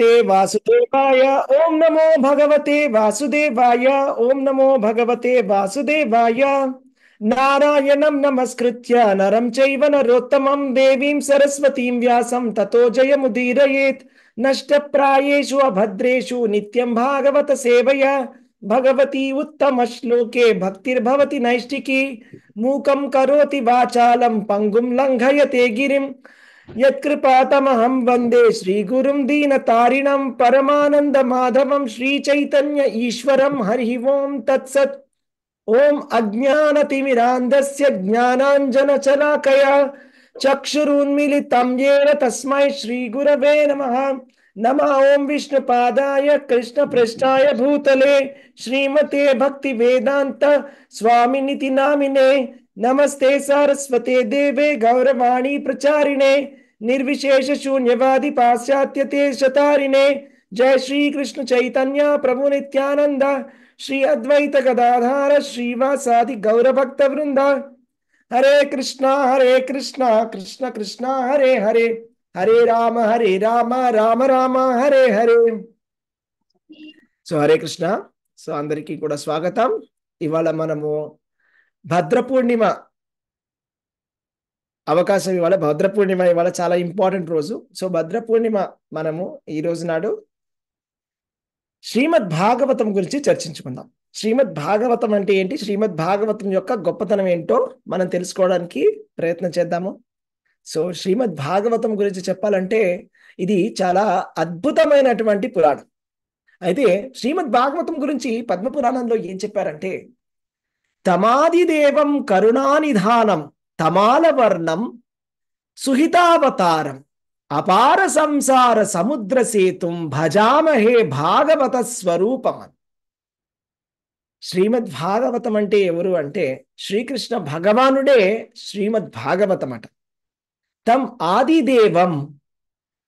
ते वासुदेवाय ओम नमो भगवते वासुदेवाय ओम नमो भगवते वासुदेवाय नारायणं नमस्कृत्य नरं चैव नरोत्तमं देवीं सरस्वतीं व्यासं ततो जयमुदीरयेत् नष्टप्रायेषु अभद्रेषु नित्यं भागवत सेवया भगवती उत्तमश्लोके भक्तिर्भवति नैष्टिकी मूकं करोति वाचालं पङ्गुं लङ्घयते गिरिम् वंदे यत्कृपातमहं वन्दे श्रीगुरुं दीनतारिणं परमानन्दमाधवं श्रीचैतन्य ईश्वरं हरिः ॐ तत्सत् ॐ अज्ञानतिमिरान्धस्य ज्ञानाञ्जनशलाकया चक्षुरुन्मिलितं येन तस्मै श्रीगुरवे नमः नमः ॐ विष्णुपादाय कृष्णपृष्ठाय भूतले श्रीमते भक्ति भक्तिवेदान्त स्वामिनिति नामिने नमस्ते सारस्वते देवे गौरवाणी प्रचारिणे निर्विशेष शून्यवादी पाश्चात्य तेज जय श्री कृष्ण चैतन्य प्रभु नित्यानंद श्री अद्वैत गदाधार श्रीवासादि गौर भक्त वृंद हरे कृष्णा हरे कृष्णा कृष्ण कृष्णा हरे हरे हरे राम हरे राम राम రామ हरे హరే సో హరే కృష్ణ సో అందరికీ కూడా స్వాగతం ఇవాళ మనము భద్ర పూర్ణిమ అవకాశం ఇవాళ భద్ర పూర్ణిమ ఇవాళ చాలా ఇంపార్టెంట్ రోజు సో భద్ర పూర్ణిమ మనము ఈ రోజు నాడు శ్రీమద్ భాగవతం గురించి చర్చించుకుందాం శ్రీమద్ భాగవతం అంటే ఏంటి శ్రీమద్ భాగవతం యొక్క గొప్పతనం ఏంటో మనం తెలుసుకోవడానికి ప్రయత్నం చేద్దాము సో శ్రీమద్ భాగవతం గురించి చెప్పాలంటే ఇది చాలా అద్భుతమైనటువంటి పురాణం అయితే శ్రీమద్ భాగవతం గురించి పద్మపురాణంలో ఏం చెప్పారంటే తమాదిదేవం కరుణానిధానం తమాల వర్ణం సుహితావతారం అపార సంసార సముద్ర సేతుం భజామహే భాగవత స్వరూపం శ్రీమద్ భాగవతం అంటే ఎవరు అంటే శ్రీకృష్ణ భగవానుడే శ్రీమద్ భాగవతం అట తం ఆదిదేవం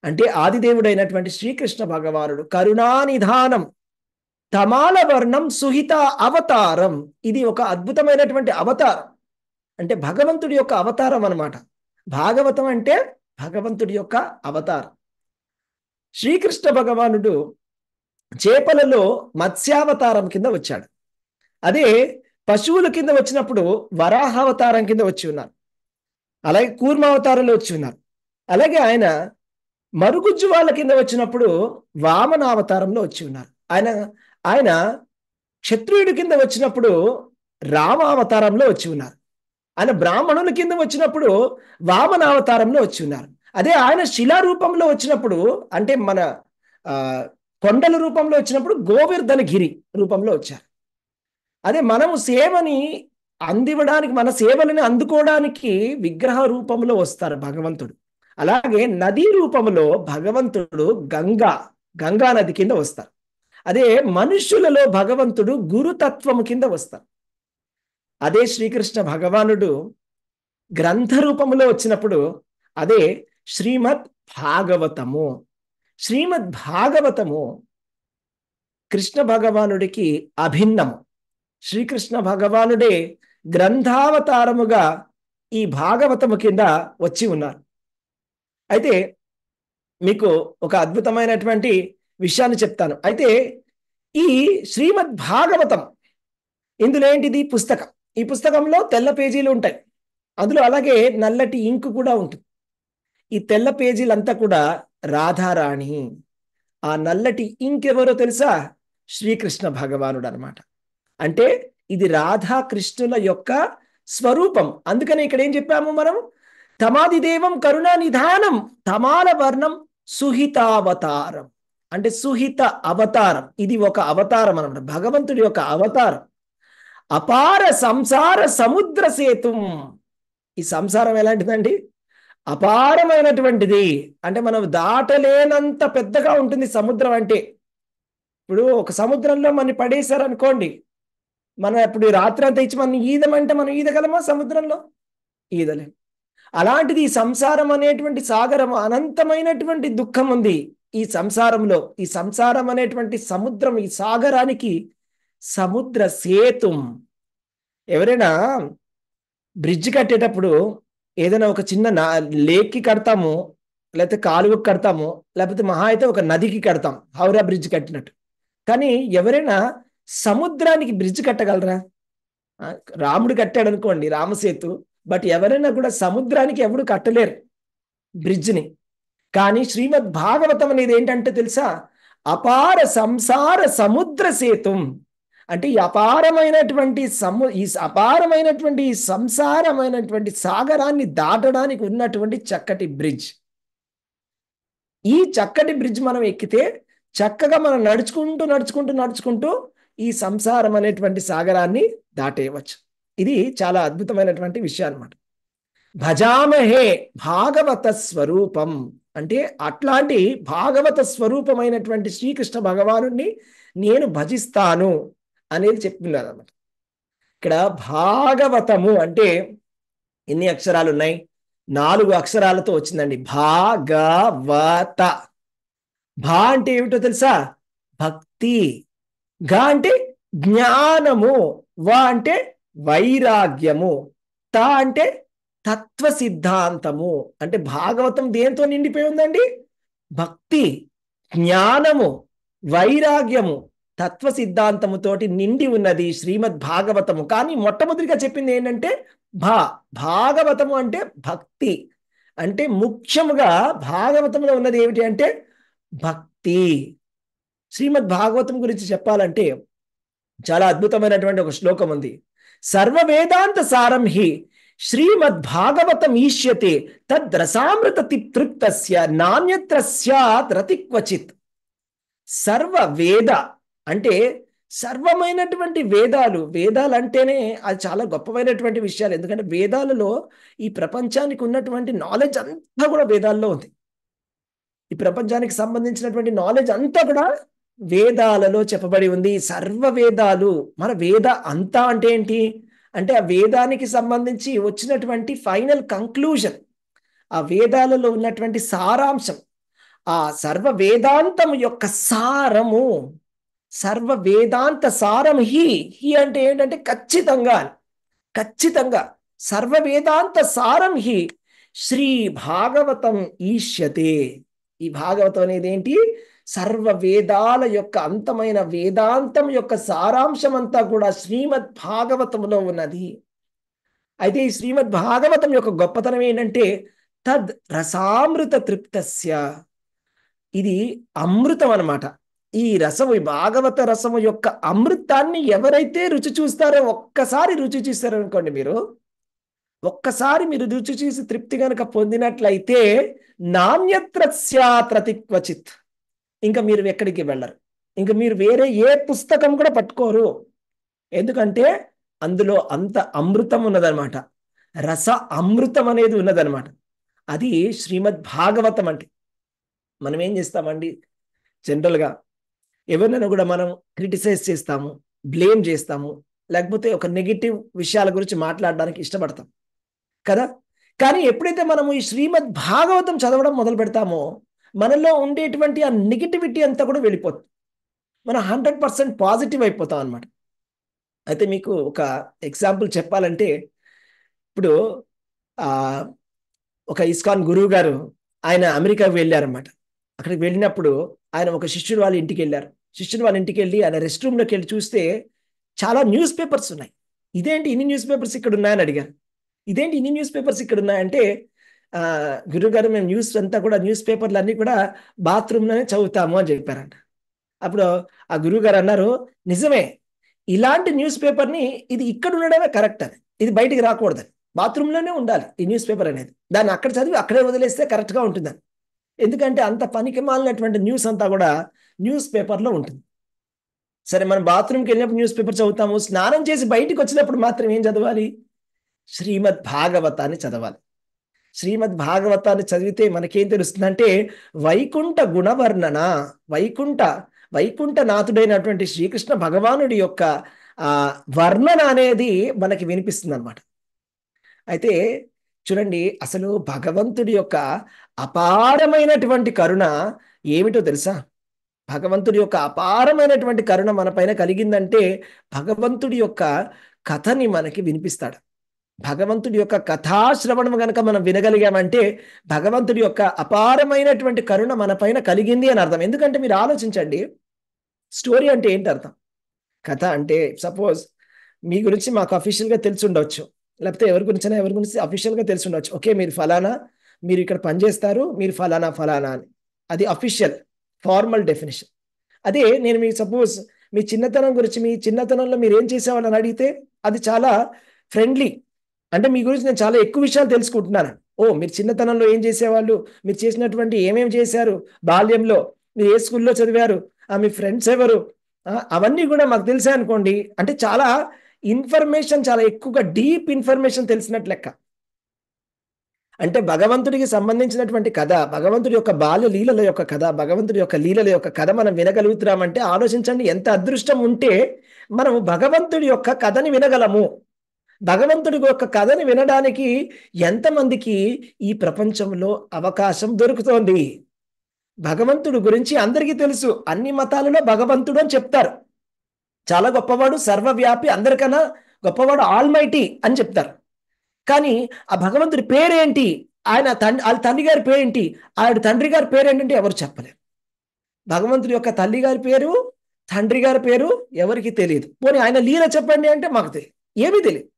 అంటే ఆదిదేవుడైనటువంటి శ్రీకృష్ణ భగవానుడు కరుణానిధానం తమాల వర్ణం సుహిత అవతారం ఇది ఒక అద్భుతమైనటువంటి అవతారం అంటే భగవంతుడి యొక్క అవతారం అనమాట భాగవతం అంటే భగవంతుడి యొక్క అవతారం శ్రీకృష్ణ భగవానుడు చేపలలో మత్స్యావతారం కింద వచ్చాడు అదే పశువుల కింద వచ్చినప్పుడు వరాహావతారం కింద వచ్చి ఉన్నారు అలాగే కూర్మావతారంలో వచ్చి ఉన్నారు అలాగే ఆయన మరుగుజ్జు వాళ్ళ కింద వచ్చినప్పుడు వామన అవతారంలో వచ్చి ఉన్నారు ఆయన ఆయన క్షత్రియుడి కింద వచ్చినప్పుడు రామ అవతారంలో వచ్చి ఉన్నారు ఆయన బ్రాహ్మణుల కింద వచ్చినప్పుడు వామన అవతారంలో వచ్చి ఉన్నారు అదే ఆయన శిలా రూపంలో వచ్చినప్పుడు అంటే మన కొండల రూపంలో వచ్చినప్పుడు గోవర్ధన గిరి రూపంలో వచ్చారు అదే మనము సేవని అందివ్వడానికి మన సేవలని అందుకోవడానికి విగ్రహ రూపంలో వస్తారు భగవంతుడు అలాగే నదీ రూపంలో భగవంతుడు గంగా గంగా నది కింద వస్తారు అదే మనుష్యులలో భగవంతుడు గురుతత్వము కింద వస్తారు అదే శ్రీకృష్ణ భగవానుడు గ్రంథ రూపంలో వచ్చినప్పుడు అదే శ్రీమద్ భాగవతము శ్రీమద్ భాగవతము కృష్ణ భగవానుడికి అభిన్నము శ్రీకృష్ణ భగవానుడే గ్రంథావతారముగా ఈ భాగవతము కింద వచ్చి ఉన్నారు అయితే మీకు ఒక అద్భుతమైనటువంటి విషయాన్ని చెప్తాను అయితే ఈ శ్రీమద్ భాగవతం ఇందులో ఏంటిది పుస్తకం ఈ పుస్తకంలో తెల్ల పేజీలు ఉంటాయి అందులో అలాగే నల్లటి ఇంకు కూడా ఉంటుంది ఈ తెల్ల పేజీలంతా కూడా రాధారాణి ఆ నల్లటి ఇంకెవరో తెలుసా శ్రీకృష్ణ భగవానుడు అనమాట అంటే ఇది రాధాకృష్ణుల యొక్క స్వరూపం అందుకని ఇక్కడ ఏం చెప్పాము మనం తమాదిదేవం కరుణా నిధానం తమాల వర్ణం సుహితావతారం అంటే సుహిత అవతారం ఇది ఒక అవతారం అనమాట భగవంతుడి యొక్క అవతారం అపార సంసార సముద్ర సేతుం ఈ సంసారం ఎలాంటిదండి అపారమైనటువంటిది అంటే మనం దాటలేనంత పెద్దగా ఉంటుంది సముద్రం అంటే ఇప్పుడు ఒక సముద్రంలో మనం పడేశారు అనుకోండి మనం ఇప్పుడు రాత్రి అంతా ఇచ్చి మనం ఈదమంటే మనం ఈదగలమా సముద్రంలో ఈదలేము అలాంటిది ఈ సంసారం అనేటువంటి సాగరం అనంతమైనటువంటి దుఃఖం ఉంది ఈ సంసారంలో ఈ సంసారం అనేటువంటి సముద్రం ఈ సాగరానికి సముద్ర సేతుం ఎవరైనా బ్రిడ్జ్ కట్టేటప్పుడు ఏదైనా ఒక చిన్న లేక్కి కడతాము లేకపోతే కాలువకి కడతాము లేకపోతే మహా అయితే ఒక నదికి కడతాం హౌరా బ్రిడ్జ్ కట్టినట్టు కానీ ఎవరైనా సముద్రానికి బ్రిడ్జ్ కట్టగలరా రాముడు కట్టాడు అనుకోండి రామసేతు బట్ ఎవరైనా కూడా సముద్రానికి ఎవరు కట్టలేరు బ్రిడ్జ్ని కానీ శ్రీమద్ భాగవతం అనేది ఏంటంటే తెలుసా అపార సంసార సముద్ర సేతుం అంటే ఈ అపారమైనటువంటి సము ఈ అపారమైనటువంటి ఈ సంసారమైనటువంటి సాగరాన్ని దాటడానికి ఉన్నటువంటి చక్కటి బ్రిడ్జ్ ఈ చక్కటి బ్రిడ్జ్ మనం ఎక్కితే చక్కగా మనం నడుచుకుంటూ నడుచుకుంటూ నడుచుకుంటూ ఈ సంసారం అనేటువంటి సాగరాన్ని దాటేయవచ్చు ఇది చాలా అద్భుతమైనటువంటి విషయం అనమాట భజామహే భాగవత స్వరూపం అంటే అట్లాంటి భాగవత స్వరూపమైనటువంటి శ్రీకృష్ణ భగవాను నేను భజిస్తాను అనేది చెప్పినారు అనమాట ఇక్కడ భాగవతము అంటే ఎన్ని అక్షరాలు ఉన్నాయి నాలుగు అక్షరాలతో వచ్చిందండి భాగవత భా అంటే ఏమిటో తెలుసా భక్తి గా అంటే జ్ఞానము వా అంటే వైరాగ్యము త అంటే తత్వ సిద్ధాంతము అంటే భాగవతం దేంతో నిండిపోయి ఉందండి భక్తి జ్ఞానము వైరాగ్యము తత్వ సిద్ధాంతముతోటి నిండి ఉన్నది శ్రీమద్ భాగవతము కానీ మొట్టమొదటిగా చెప్పింది ఏంటంటే భా భాగవతము అంటే భక్తి అంటే ముఖ్యముగా భాగవతంలో ఉన్నది ఏమిటి అంటే భక్తి శ్రీమద్ భాగవతం గురించి చెప్పాలంటే చాలా అద్భుతమైనటువంటి ఒక శ్లోకం ఉంది సర్వవేదాంత సారం హి శ్రీమద్ భాగవతం ఈష్యతే తద్రసామృత తృప్తస్య నాణ్యత్ర రతి క్వచిత్ సర్వ వేద అంటే సర్వమైనటువంటి వేదాలు వేదాలు అంటేనే అది చాలా గొప్పమైనటువంటి విషయాలు ఎందుకంటే వేదాలలో ఈ ప్రపంచానికి ఉన్నటువంటి నాలెడ్జ్ అంతా కూడా వేదాల్లో ఉంది ఈ ప్రపంచానికి సంబంధించినటువంటి నాలెడ్జ్ అంతా కూడా వేదాలలో చెప్పబడి ఉంది సర్వ వేదాలు మన వేద అంతా అంటే ఏంటి అంటే ఆ వేదానికి సంబంధించి వచ్చినటువంటి ఫైనల్ కంక్లూజన్ ఆ వేదాలలో ఉన్నటువంటి సారాంశం ఆ సర్వ వేదాంతము యొక్క సారము సర్వ వేదాంత సారం హి హి అంటే ఏంటంటే ఖచ్చితంగా ఖచ్చితంగా సర్వ వేదాంత సారం హి శ్రీ భాగవతం ఈష్యతే ఈ భాగవతం అనేది ఏంటి సర్వ వేదాల యొక్క అంతమైన వేదాంతం యొక్క సారాంశం అంతా కూడా శ్రీమద్ భాగవతంలో ఉన్నది అయితే ఈ శ్రీమద్ భాగవతం యొక్క గొప్పతనం ఏంటంటే తద్ రసామృత తృప్తస్య ఇది అమృతం అనమాట ఈ రసము భాగవత రసము యొక్క అమృతాన్ని ఎవరైతే రుచి చూస్తారో ఒక్కసారి రుచి చూస్తారనుకోండి మీరు ఒక్కసారి మీరు రుచి చూసి తృప్తి కనుక పొందినట్లయితే నాణ్యత్రస్యాత్రతి క్వచిత్ ఇంకా మీరు ఎక్కడికి వెళ్ళరు ఇంకా మీరు వేరే ఏ పుస్తకం కూడా పట్టుకోరు ఎందుకంటే అందులో అంత అమృతం ఉన్నదనమాట రస అమృతం అనేది ఉన్నదనమాట అది శ్రీమద్ భాగవతం అంటే మనం ఏం చేస్తామండి జనరల్గా ఎవరినైనా కూడా మనం క్రిటిసైజ్ చేస్తాము బ్లేమ్ చేస్తాము లేకపోతే ఒక నెగిటివ్ విషయాల గురించి మాట్లాడడానికి ఇష్టపడతాం కదా కానీ ఎప్పుడైతే మనము ఈ శ్రీమద్ భాగవతం చదవడం మొదలు పెడతామో మనలో ఉండేటువంటి ఆ నెగిటివిటీ అంతా కూడా వెళ్ళిపోతుంది మనం హండ్రెడ్ పర్సెంట్ పాజిటివ్ అయిపోతాం అనమాట అయితే మీకు ఒక ఎగ్జాంపుల్ చెప్పాలంటే ఇప్పుడు ఒక ఇస్కాన్ గురువు గారు ఆయన అమెరికాకు వెళ్ళారనమాట అక్కడికి వెళ్ళినప్పుడు ఆయన ఒక శిష్యుడు వాళ్ళ ఇంటికి వెళ్ళారు శిష్యుడు వాళ్ళ ఇంటికి వెళ్ళి ఆయన రెస్ట్ రూమ్లోకి వెళ్ళి చూస్తే చాలా న్యూస్ పేపర్స్ ఉన్నాయి ఇదేంటి ఇన్ని న్యూస్ పేపర్స్ ఇక్కడ ఉన్నాయని అడిగారు ఇదేంటి ఇన్ని న్యూస్ పేపర్స్ ఇక్కడ ఉన్నాయంటే గురుగారు మేము న్యూస్ అంతా కూడా న్యూస్ పేపర్లు అన్నీ కూడా బాత్రూంలోనే చదువుతాము అని చెప్పారంట అప్పుడు ఆ గురువుగారు అన్నారు నిజమే ఇలాంటి న్యూస్ పేపర్ని ఇది ఇక్కడ ఉండడమే కరెక్ట్ అని ఇది బయటికి రాకూడదని బాత్రూంలోనే ఉండాలి ఈ న్యూస్ పేపర్ అనేది దాన్ని అక్కడ చదివి అక్కడే వదిలేస్తే కరెక్ట్గా ఉంటుందని ఎందుకంటే అంత పనికి మాలినటువంటి న్యూస్ అంతా కూడా న్యూస్ పేపర్లో ఉంటుంది సరే మనం బాత్రూమ్కి వెళ్ళినప్పుడు న్యూస్ పేపర్ చదువుతాము స్నానం చేసి బయటకు వచ్చినప్పుడు మాత్రం ఏం చదవాలి శ్రీమద్ భాగవతాన్ని చదవాలి శ్రీమద్ భాగవతాన్ని చదివితే మనకేం తెలుస్తుందంటే వైకుంఠ గుణవర్ణన వైకుంఠ వైకుంఠనాథుడైనటువంటి శ్రీకృష్ణ భగవానుడి యొక్క వర్ణన అనేది మనకి వినిపిస్తుంది అనమాట అయితే చూడండి అసలు భగవంతుడి యొక్క అపారమైనటువంటి కరుణ ఏమిటో తెలుసా భగవంతుడి యొక్క అపారమైనటువంటి కరుణ మన పైన కలిగిందంటే భగవంతుడి యొక్క కథని మనకి వినిపిస్తాడు భగవంతుడి యొక్క కథాశ్రవణం గనక మనం వినగలిగామంటే భగవంతుడి యొక్క అపారమైనటువంటి కరుణ మన పైన కలిగింది అని అర్థం ఎందుకంటే మీరు ఆలోచించండి స్టోరీ అంటే ఏంటి అర్థం కథ అంటే సపోజ్ మీ గురించి మాకు అఫీషియల్గా తెలిసి ఉండవచ్చు లేకపోతే ఎవరి గురించైనా ఎవరి గురించి అఫీషియల్గా తెలిసి ఉండవచ్చు ఓకే మీరు ఫలానా మీరు ఇక్కడ పనిచేస్తారు మీరు ఫలానా ఫలానా అని అది అఫీషియల్ ఫార్మల్ డెఫినేషన్ అదే నేను మీకు సపోజ్ మీ చిన్నతనం గురించి మీ చిన్నతనంలో మీరు ఏం చేసేవాళ్ళని అడిగితే అది చాలా ఫ్రెండ్లీ అంటే మీ గురించి నేను చాలా ఎక్కువ విషయాలు తెలుసుకుంటున్నాను ఓ మీరు చిన్నతనంలో ఏం చేసేవాళ్ళు మీరు చేసినటువంటి ఏమేమి చేశారు బాల్యంలో మీరు ఏ స్కూల్లో చదివారు మీ ఫ్రెండ్స్ ఎవరు అవన్నీ కూడా మాకు తెలిసాయనుకోండి అనుకోండి అంటే చాలా ఇన్ఫర్మేషన్ చాలా ఎక్కువగా డీప్ ఇన్ఫర్మేషన్ తెలిసినట్టు లెక్క అంటే భగవంతుడికి సంబంధించినటువంటి కథ భగవంతుడి యొక్క బాల్య లీలల యొక్క కథ భగవంతుడి యొక్క లీలల యొక్క కథ మనం వినగలుగుతున్నామంటే ఆలోచించండి ఎంత అదృష్టం ఉంటే మనము భగవంతుడి యొక్క కథని వినగలము భగవంతుడి యొక్క కథని వినడానికి ఎంతమందికి ఈ ప్రపంచంలో అవకాశం దొరుకుతోంది భగవంతుడు గురించి అందరికీ తెలుసు అన్ని మతాలలో భగవంతుడు అని చెప్తారు చాలా గొప్పవాడు సర్వవ్యాపి అందరికన్నా గొప్పవాడు ఆల్మైటీ అని చెప్తారు కానీ ఆ భగవంతుడి పేరేంటి ఆయన తండ్రి వాళ్ళ తండ్రి గారి పేరేంటి ఆయన తండ్రి గారి పేరేంటంటే ఎవరు చెప్పలేరు భగవంతుడి యొక్క తల్లి గారి పేరు తండ్రి గారి పేరు ఎవరికి తెలియదు పోనీ ఆయన లీల చెప్పండి అంటే మాకు తెలియదు ఏమీ తెలియదు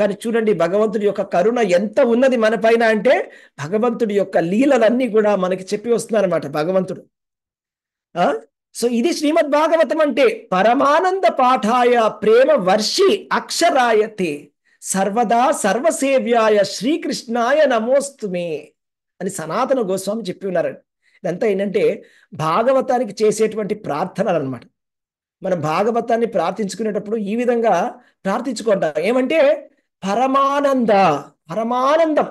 కానీ చూడండి భగవంతుడి యొక్క కరుణ ఎంత ఉన్నది మన పైన అంటే భగవంతుడి యొక్క లీలలన్నీ కూడా మనకి చెప్పి వస్తున్నారన్నమాట భగవంతుడు సో ఇది శ్రీమద్ భాగవతం అంటే పరమానంద పాఠాయ ప్రేమ వర్షి అక్షరాయతే సర్వదా సర్వసేవ్యాయ శ్రీకృష్ణాయ నమోస్తుమే అని సనాతన గోస్వామి చెప్పి ఉన్నారండి ఇదంతా ఏంటంటే భాగవతానికి చేసేటువంటి ప్రార్థనలు అనమాట మనం భాగవతాన్ని ప్రార్థించుకునేటప్పుడు ఈ విధంగా ప్రార్థించుకుంటాం ఏమంటే పరమానంద పరమానందం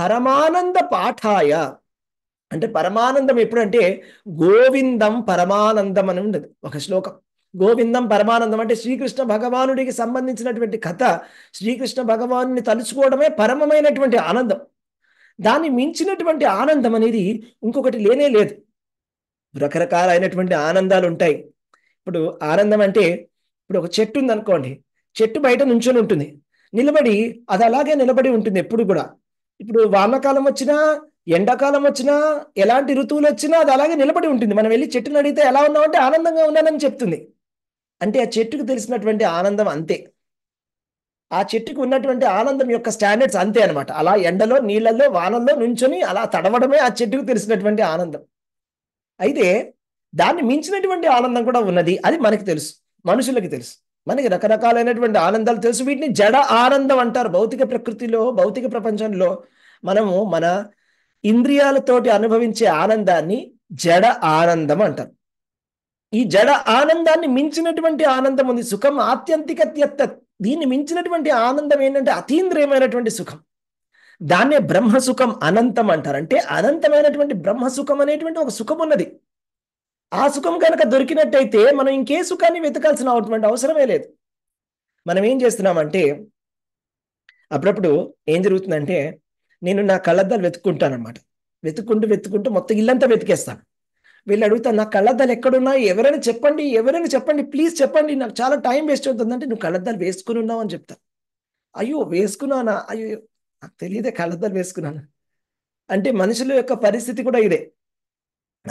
పరమానంద పాఠాయ అంటే పరమానందం ఎప్పుడంటే గోవిందం పరమానందం అని ఉండదు ఒక శ్లోకం గోవిందం పరమానందం అంటే శ్రీకృష్ణ భగవానుడికి సంబంధించినటువంటి కథ శ్రీకృష్ణ భగవాను తలుచుకోవడమే పరమమైనటువంటి ఆనందం దాన్ని మించినటువంటి ఆనందం అనేది ఇంకొకటి లేనే లేదు రకరకాలైనటువంటి ఆనందాలు ఉంటాయి ఇప్పుడు ఆనందం అంటే ఇప్పుడు ఒక చెట్టు ఉందనుకోండి చెట్టు బయట నుంచొని ఉంటుంది నిలబడి అది అలాగే నిలబడి ఉంటుంది ఎప్పుడు కూడా ఇప్పుడు వానకాలం వచ్చినా ఎండాకాలం వచ్చినా ఎలాంటి ఋతువులు వచ్చినా అది అలాగే నిలబడి ఉంటుంది మనం వెళ్ళి చెట్టును అడిగితే ఎలా ఉన్నామంటే ఆనందంగా ఉన్నానని చెప్తుంది అంటే ఆ చెట్టుకు తెలిసినటువంటి ఆనందం అంతే ఆ చెట్టుకు ఉన్నటువంటి ఆనందం యొక్క స్టాండర్డ్స్ అంతే అనమాట అలా ఎండలో నీళ్ళల్లో వానల్లో నుంచొని అలా తడవడమే ఆ చెట్టుకు తెలిసినటువంటి ఆనందం అయితే దాన్ని మించినటువంటి ఆనందం కూడా ఉన్నది అది మనకి తెలుసు మనుషులకి తెలుసు మనకి రకరకాలైనటువంటి ఆనందాలు తెలుసు వీటిని జడ ఆనందం అంటారు భౌతిక ప్రకృతిలో భౌతిక ప్రపంచంలో మనము మన ఇంద్రియాలతోటి అనుభవించే ఆనందాన్ని జడ ఆనందం అంటారు ఈ జడ ఆనందాన్ని మించినటువంటి ఆనందం ఉంది సుఖం ఆత్యంతికత్యత్త దీన్ని మించినటువంటి ఆనందం ఏంటంటే అతీంద్రియమైనటువంటి సుఖం దాన్నే బ్రహ్మసుఖం అనంతం అంటారు అంటే అనంతమైనటువంటి బ్రహ్మసుఖం అనేటువంటి ఒక సుఖం ఉన్నది ఆ సుఖం కనుక దొరికినట్టయితే మనం ఇంకే సుఖాన్ని వెతకాల్సిన అవసరమే లేదు మనం ఏం చేస్తున్నామంటే అప్పుడప్పుడు ఏం జరుగుతుందంటే నేను నా కళ్ళద్దాలు వెతుక్కుంటాను అనమాట వెతుక్కుంటూ వెతుక్కుంటూ మొత్తం ఇల్లంతా వెతికేస్తాను వీళ్ళు అడుగుతాను నా కళ్ళద్దాలు ఎక్కడున్నాయి ఎవరైనా చెప్పండి ఎవరైనా చెప్పండి ప్లీజ్ చెప్పండి నాకు చాలా టైం వేస్ట్ అవుతుందంటే నువ్వు కళ్ళద్దాలు వేసుకుని ఉన్నావు అని చెప్తాను అయ్యో వేసుకున్నానా అయ్యో నాకు తెలియదే కళ్ళద్దాలు వేసుకున్నాను అంటే మనుషుల యొక్క పరిస్థితి కూడా ఇదే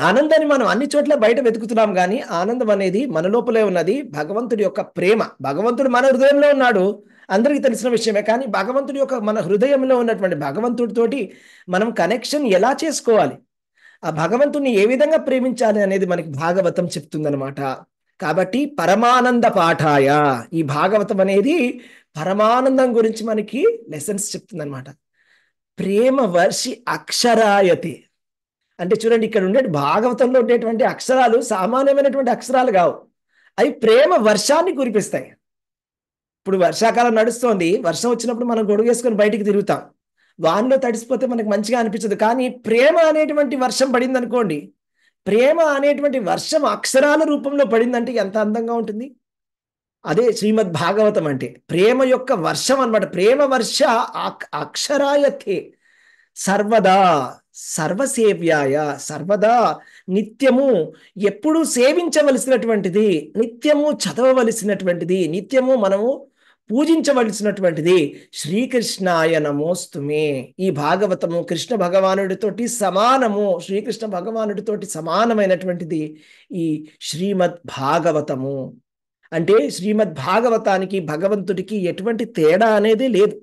ఆనందాన్ని మనం అన్ని చోట్ల బయట వెతుకుతున్నాం కానీ ఆనందం అనేది మన లోపలే ఉన్నది భగవంతుడి యొక్క ప్రేమ భగవంతుడు మన హృదయంలో ఉన్నాడు అందరికి తెలిసిన విషయమే కానీ భగవంతుడి యొక్క మన హృదయంలో ఉన్నటువంటి భగవంతుడితోటి మనం కనెక్షన్ ఎలా చేసుకోవాలి ఆ భగవంతుని ఏ విధంగా ప్రేమించాలి అనేది మనకి భాగవతం చెప్తుందనమాట కాబట్టి పరమానంద పాఠాయ ఈ భాగవతం అనేది పరమానందం గురించి మనకి లెసన్స్ చెప్తుందనమాట ప్రేమ వర్షి అక్షరాయతే అంటే చూడండి ఇక్కడ ఉండే భాగవతంలో ఉండేటువంటి అక్షరాలు సామాన్యమైనటువంటి అక్షరాలు కావు అవి ప్రేమ వర్షాన్ని కురిపిస్తాయి ఇప్పుడు వర్షాకాలం నడుస్తోంది వర్షం వచ్చినప్పుడు మనం గొడవ వేసుకొని బయటికి తిరుగుతాం వానలో తడిసిపోతే మనకు మంచిగా అనిపించదు కానీ ప్రేమ అనేటువంటి వర్షం పడింది అనుకోండి ప్రేమ అనేటువంటి వర్షం అక్షరాల రూపంలో పడిందంటే ఎంత అందంగా ఉంటుంది అదే శ్రీమద్ భాగవతం అంటే ప్రేమ యొక్క వర్షం అనమాట ప్రేమ వర్ష అక్షరాయతే సర్వదా సర్వసేవ్యాయ సర్వదా నిత్యము ఎప్పుడూ సేవించవలసినటువంటిది నిత్యము చదవవలసినటువంటిది నిత్యము మనము పూజించవలసినటువంటిది శ్రీకృష్ణాయ నమోస్తుమే ఈ భాగవతము కృష్ణ భగవానుడితోటి సమానము శ్రీకృష్ణ భగవానుడితోటి సమానమైనటువంటిది ఈ శ్రీమద్ భాగవతము అంటే శ్రీమద్ భాగవతానికి భగవంతుడికి ఎటువంటి తేడా అనేది లేదు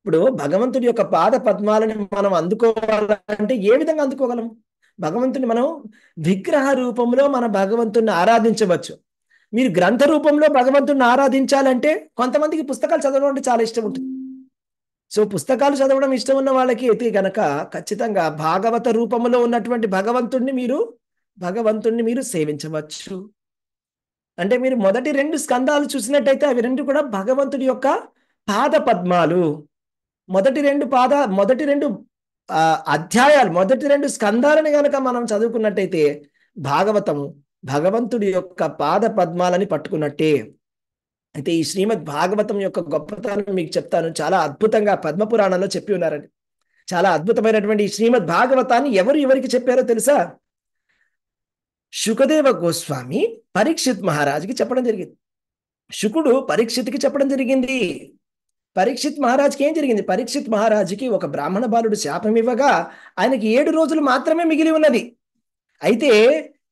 ఇప్పుడు భగవంతుడి యొక్క పాద పద్మాలను మనం అందుకోవాలంటే ఏ విధంగా అందుకోగలం భగవంతుని మనం విగ్రహ రూపంలో మన భగవంతుని ఆరాధించవచ్చు మీరు గ్రంథ రూపంలో భగవంతుడిని ఆరాధించాలంటే కొంతమందికి పుస్తకాలు చదవడం అంటే చాలా ఇష్టం ఉంటుంది సో పుస్తకాలు చదవడం ఇష్టం ఉన్న వాళ్ళకి అయితే గనక ఖచ్చితంగా భాగవత రూపంలో ఉన్నటువంటి భగవంతుణ్ణి మీరు భగవంతుణ్ణి మీరు సేవించవచ్చు అంటే మీరు మొదటి రెండు స్కందాలు చూసినట్టయితే అవి రెండు కూడా భగవంతుడి యొక్క పాద పద్మాలు మొదటి రెండు పాద మొదటి రెండు అధ్యాయాలు మొదటి రెండు స్కందాలను గనక మనం చదువుకున్నట్టయితే భాగవతము భగవంతుడి యొక్క పాద పద్మాలని పట్టుకున్నట్టే అయితే ఈ శ్రీమద్ భాగవతం యొక్క గొప్పతనం మీకు చెప్తాను చాలా అద్భుతంగా పద్మపురాణంలో చెప్పి ఉన్నారని చాలా అద్భుతమైనటువంటి ఈ శ్రీమద్ భాగవతాన్ని ఎవరు ఎవరికి చెప్పారో తెలుసా శుకదేవ గోస్వామి పరీక్షిత్ మహారాజుకి చెప్పడం జరిగింది శుకుడు పరీక్షిత్కి చెప్పడం జరిగింది పరీక్షిత్ మహారాజ్కి ఏం జరిగింది పరీక్షిత్ మహారాజుకి ఒక బ్రాహ్మణ బాలుడు శాపం ఇవ్వగా ఆయనకి ఏడు రోజులు మాత్రమే మిగిలి ఉన్నది అయితే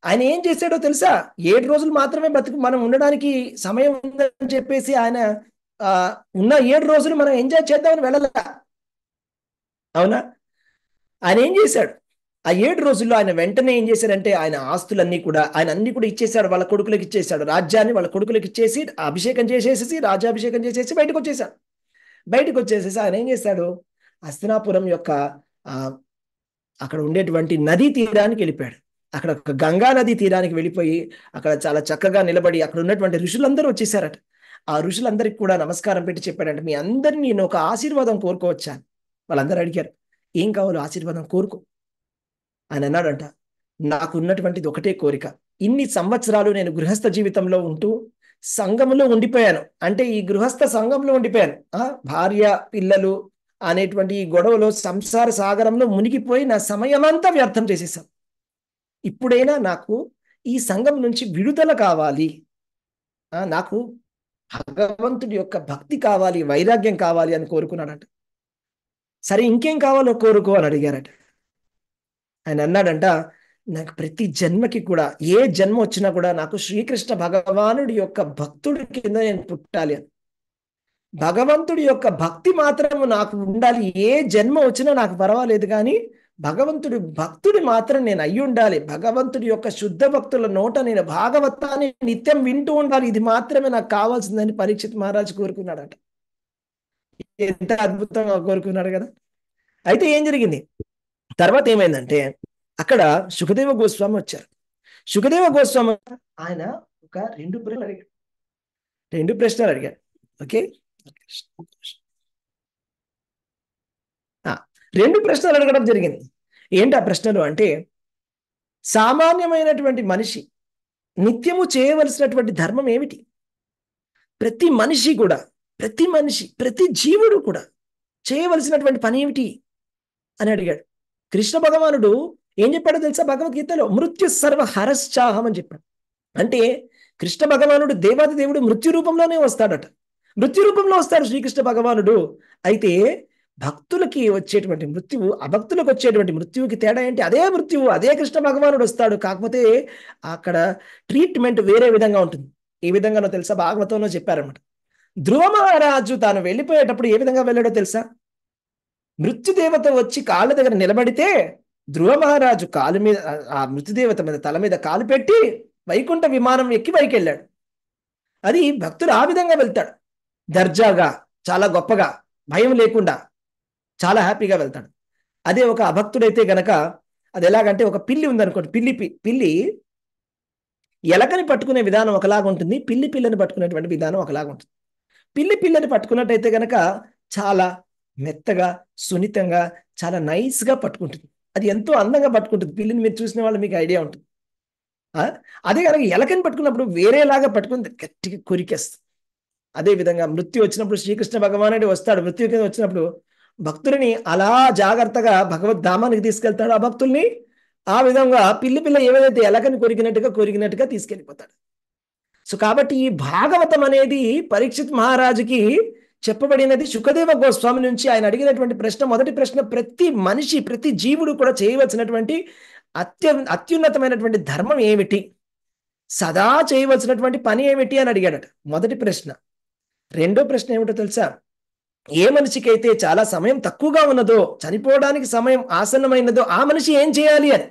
ఆయన ఏం చేశాడో తెలుసా ఏడు రోజులు మాత్రమే బ్రతుకు మనం ఉండడానికి సమయం ఉందని చెప్పేసి ఆయన ఉన్న ఏడు రోజులు మనం ఎంజాయ్ చేద్దామని వెళ్ళలా అవునా ఆయన ఏం చేశాడు ఆ ఏడు రోజుల్లో ఆయన వెంటనే ఏం చేశాడంటే ఆయన ఆస్తులన్నీ కూడా ఆయన అన్ని కూడా ఇచ్చేశాడు వాళ్ళ కొడుకులకు ఇచ్చేశాడు రాజ్యాన్ని వాళ్ళ కొడుకులకు ఇచ్చేసి అభిషేకం చేసేసి రాజాభిషేకం చేసేసి బయటకు వచ్చేసాడు బయటకు వచ్చేసేసి ఆయన ఏం చేశాడు హస్తినాపురం యొక్క అక్కడ ఉండేటువంటి నదీ తీరానికి వెళ్ళిపోయాడు అక్కడ ఒక గంగా నది తీరానికి వెళ్ళిపోయి అక్కడ చాలా చక్కగా నిలబడి అక్కడ ఉన్నటువంటి ఋషులందరూ వచ్చేసారట ఆ ఋషులందరికీ కూడా నమస్కారం పెట్టి చెప్పాడంటే మీ అందరినీ నేను ఒక ఆశీర్వాదం కోరుకోవచ్చా వాళ్ళందరూ అడిగారు ఏం కావాలో ఆశీర్వాదం కోరుకో ఆయన అన్నాడంట నాకు ఉన్నటువంటిది ఒకటే కోరిక ఇన్ని సంవత్సరాలు నేను గృహస్థ జీవితంలో ఉంటూ సంఘంలో ఉండిపోయాను అంటే ఈ గృహస్థ సంఘంలో ఉండిపోయాను భార్య పిల్లలు అనేటువంటి ఈ గొడవలో సంసార సాగరంలో మునిగిపోయి నా సమయమంతా వ్యర్థం చేసేసాను ఇప్పుడైనా నాకు ఈ సంఘం నుంచి విడుదల కావాలి నాకు భగవంతుడి యొక్క భక్తి కావాలి వైరాగ్యం కావాలి అని కోరుకున్నాడట సరే ఇంకేం కావాలో కోరుకో అని అడిగారట ఆయన అన్నాడంట నాకు ప్రతి జన్మకి కూడా ఏ జన్మ వచ్చినా కూడా నాకు శ్రీకృష్ణ భగవానుడి యొక్క భక్తుడి కింద నేను పుట్టాలి అని భగవంతుడి యొక్క భక్తి మాత్రము నాకు ఉండాలి ఏ జన్మ వచ్చినా నాకు పర్వాలేదు కానీ భగవంతుడి భక్తుడి మాత్రం నేను అయ్యి ఉండాలి భగవంతుడి యొక్క శుద్ధ భక్తుల నోట నేను భాగవతాన్ని నిత్యం వింటూ ఉండాలి ఇది మాత్రమే నాకు కావాల్సిందని పరీక్షిత్ మహారాజు కోరుకున్నాడట ఎంత అద్భుతంగా కోరుకున్నాడు కదా అయితే ఏం జరిగింది తర్వాత ఏమైందంటే అక్కడ సుఖదేవ గోస్వామి వచ్చారు సుఖదేవ గోస్వామి ఆయన ఒక రెండు ప్రశ్నలు అడిగాడు రెండు ప్రశ్నలు అడిగాడు ఓకే రెండు ప్రశ్నలు అడగడం జరిగింది ఏంటి ఆ ప్రశ్నలు అంటే సామాన్యమైనటువంటి మనిషి నిత్యము చేయవలసినటువంటి ధర్మం ఏమిటి ప్రతి మనిషి కూడా ప్రతి మనిషి ప్రతి జీవుడు కూడా చేయవలసినటువంటి పని ఏమిటి అని అడిగాడు కృష్ణ భగవానుడు ఏం చెప్పాడో తెలుసా భగవద్గీతలో మృత్యు సర్వ హరశ్చాహం అని చెప్పాడు అంటే కృష్ణ భగవానుడు దేవాది దేవుడు మృత్యు రూపంలోనే వస్తాడట మృత్యు రూపంలో వస్తాడు శ్రీకృష్ణ భగవానుడు అయితే భక్తులకి వచ్చేటువంటి మృత్యువు అభక్తులకు వచ్చేటువంటి మృత్యువుకి తేడా ఏంటి అదే మృత్యువు అదే కృష్ణ భగవానుడు వస్తాడు కాకపోతే అక్కడ ట్రీట్మెంట్ వేరే విధంగా ఉంటుంది ఏ విధంగానో తెలుసా భాగవతంలో చెప్పారన్నమాట ధ్రువ మహారాజు తాను వెళ్ళిపోయేటప్పుడు ఏ విధంగా వెళ్ళాడో తెలుసా మృత్యుదేవత వచ్చి కాళ్ళ దగ్గర నిలబడితే ధ్రువ మహారాజు కాలు మీద ఆ మృత్యుదేవత మీద తల మీద కాలు పెట్టి వైకుంఠ విమానం ఎక్కి పైకి వెళ్ళాడు అది భక్తుడు ఆ విధంగా వెళ్తాడు దర్జాగా చాలా గొప్పగా భయం లేకుండా చాలా హ్యాపీగా వెళ్తాడు అదే ఒక అభక్తుడైతే గనక అది ఎలాగంటే ఒక పిల్లి ఉందనుకోండి పిల్లి పిల్లి ఎలకని పట్టుకునే విధానం ఒకలాగా ఉంటుంది పిల్లి పిల్లని పట్టుకునేటువంటి విధానం ఒకలాగా ఉంటుంది పిల్లి పిల్లని పట్టుకున్నట్టయితే గనక చాలా మెత్తగా సున్నితంగా చాలా నైస్గా పట్టుకుంటుంది అది ఎంతో అందంగా పట్టుకుంటుంది పిల్లిని మీరు చూసిన వాళ్ళు మీకు ఐడియా ఉంటుంది అదే కనుక ఎలకని పట్టుకున్నప్పుడు వేరేలాగా పట్టుకుని గట్టిగా కొరికేస్తుంది అదేవిధంగా మృత్యు వచ్చినప్పుడు శ్రీకృష్ణ భగవానుడి వస్తాడు మృత్యు కింద వచ్చినప్పుడు భక్తుడిని అలా జాగ్రత్తగా భగవద్ధామానికి తీసుకెళ్తాడు ఆ భక్తుల్ని ఆ విధంగా పిల్లి పిల్ల ఏవైతే ఎలకని కొరికినట్టుగా కొరికినట్టుగా తీసుకెళ్ళిపోతాడు సో కాబట్టి ఈ భాగవతం అనేది పరీక్షిత్ మహారాజుకి చెప్పబడినది సుఖదేవ గోస్వామి నుంచి ఆయన అడిగినటువంటి ప్రశ్న మొదటి ప్రశ్న ప్రతి మనిషి ప్రతి జీవుడు కూడా చేయవలసినటువంటి అత్య అత్యున్నతమైనటువంటి ధర్మం ఏమిటి సదా చేయవలసినటువంటి పని ఏమిటి అని అడిగాడట మొదటి ప్రశ్న రెండో ప్రశ్న ఏమిటో తెలుసా ఏ మనిషికైతే చాలా సమయం తక్కువగా ఉన్నదో చనిపోవడానికి సమయం ఆసన్నమైనదో ఆ మనిషి ఏం చేయాలి అని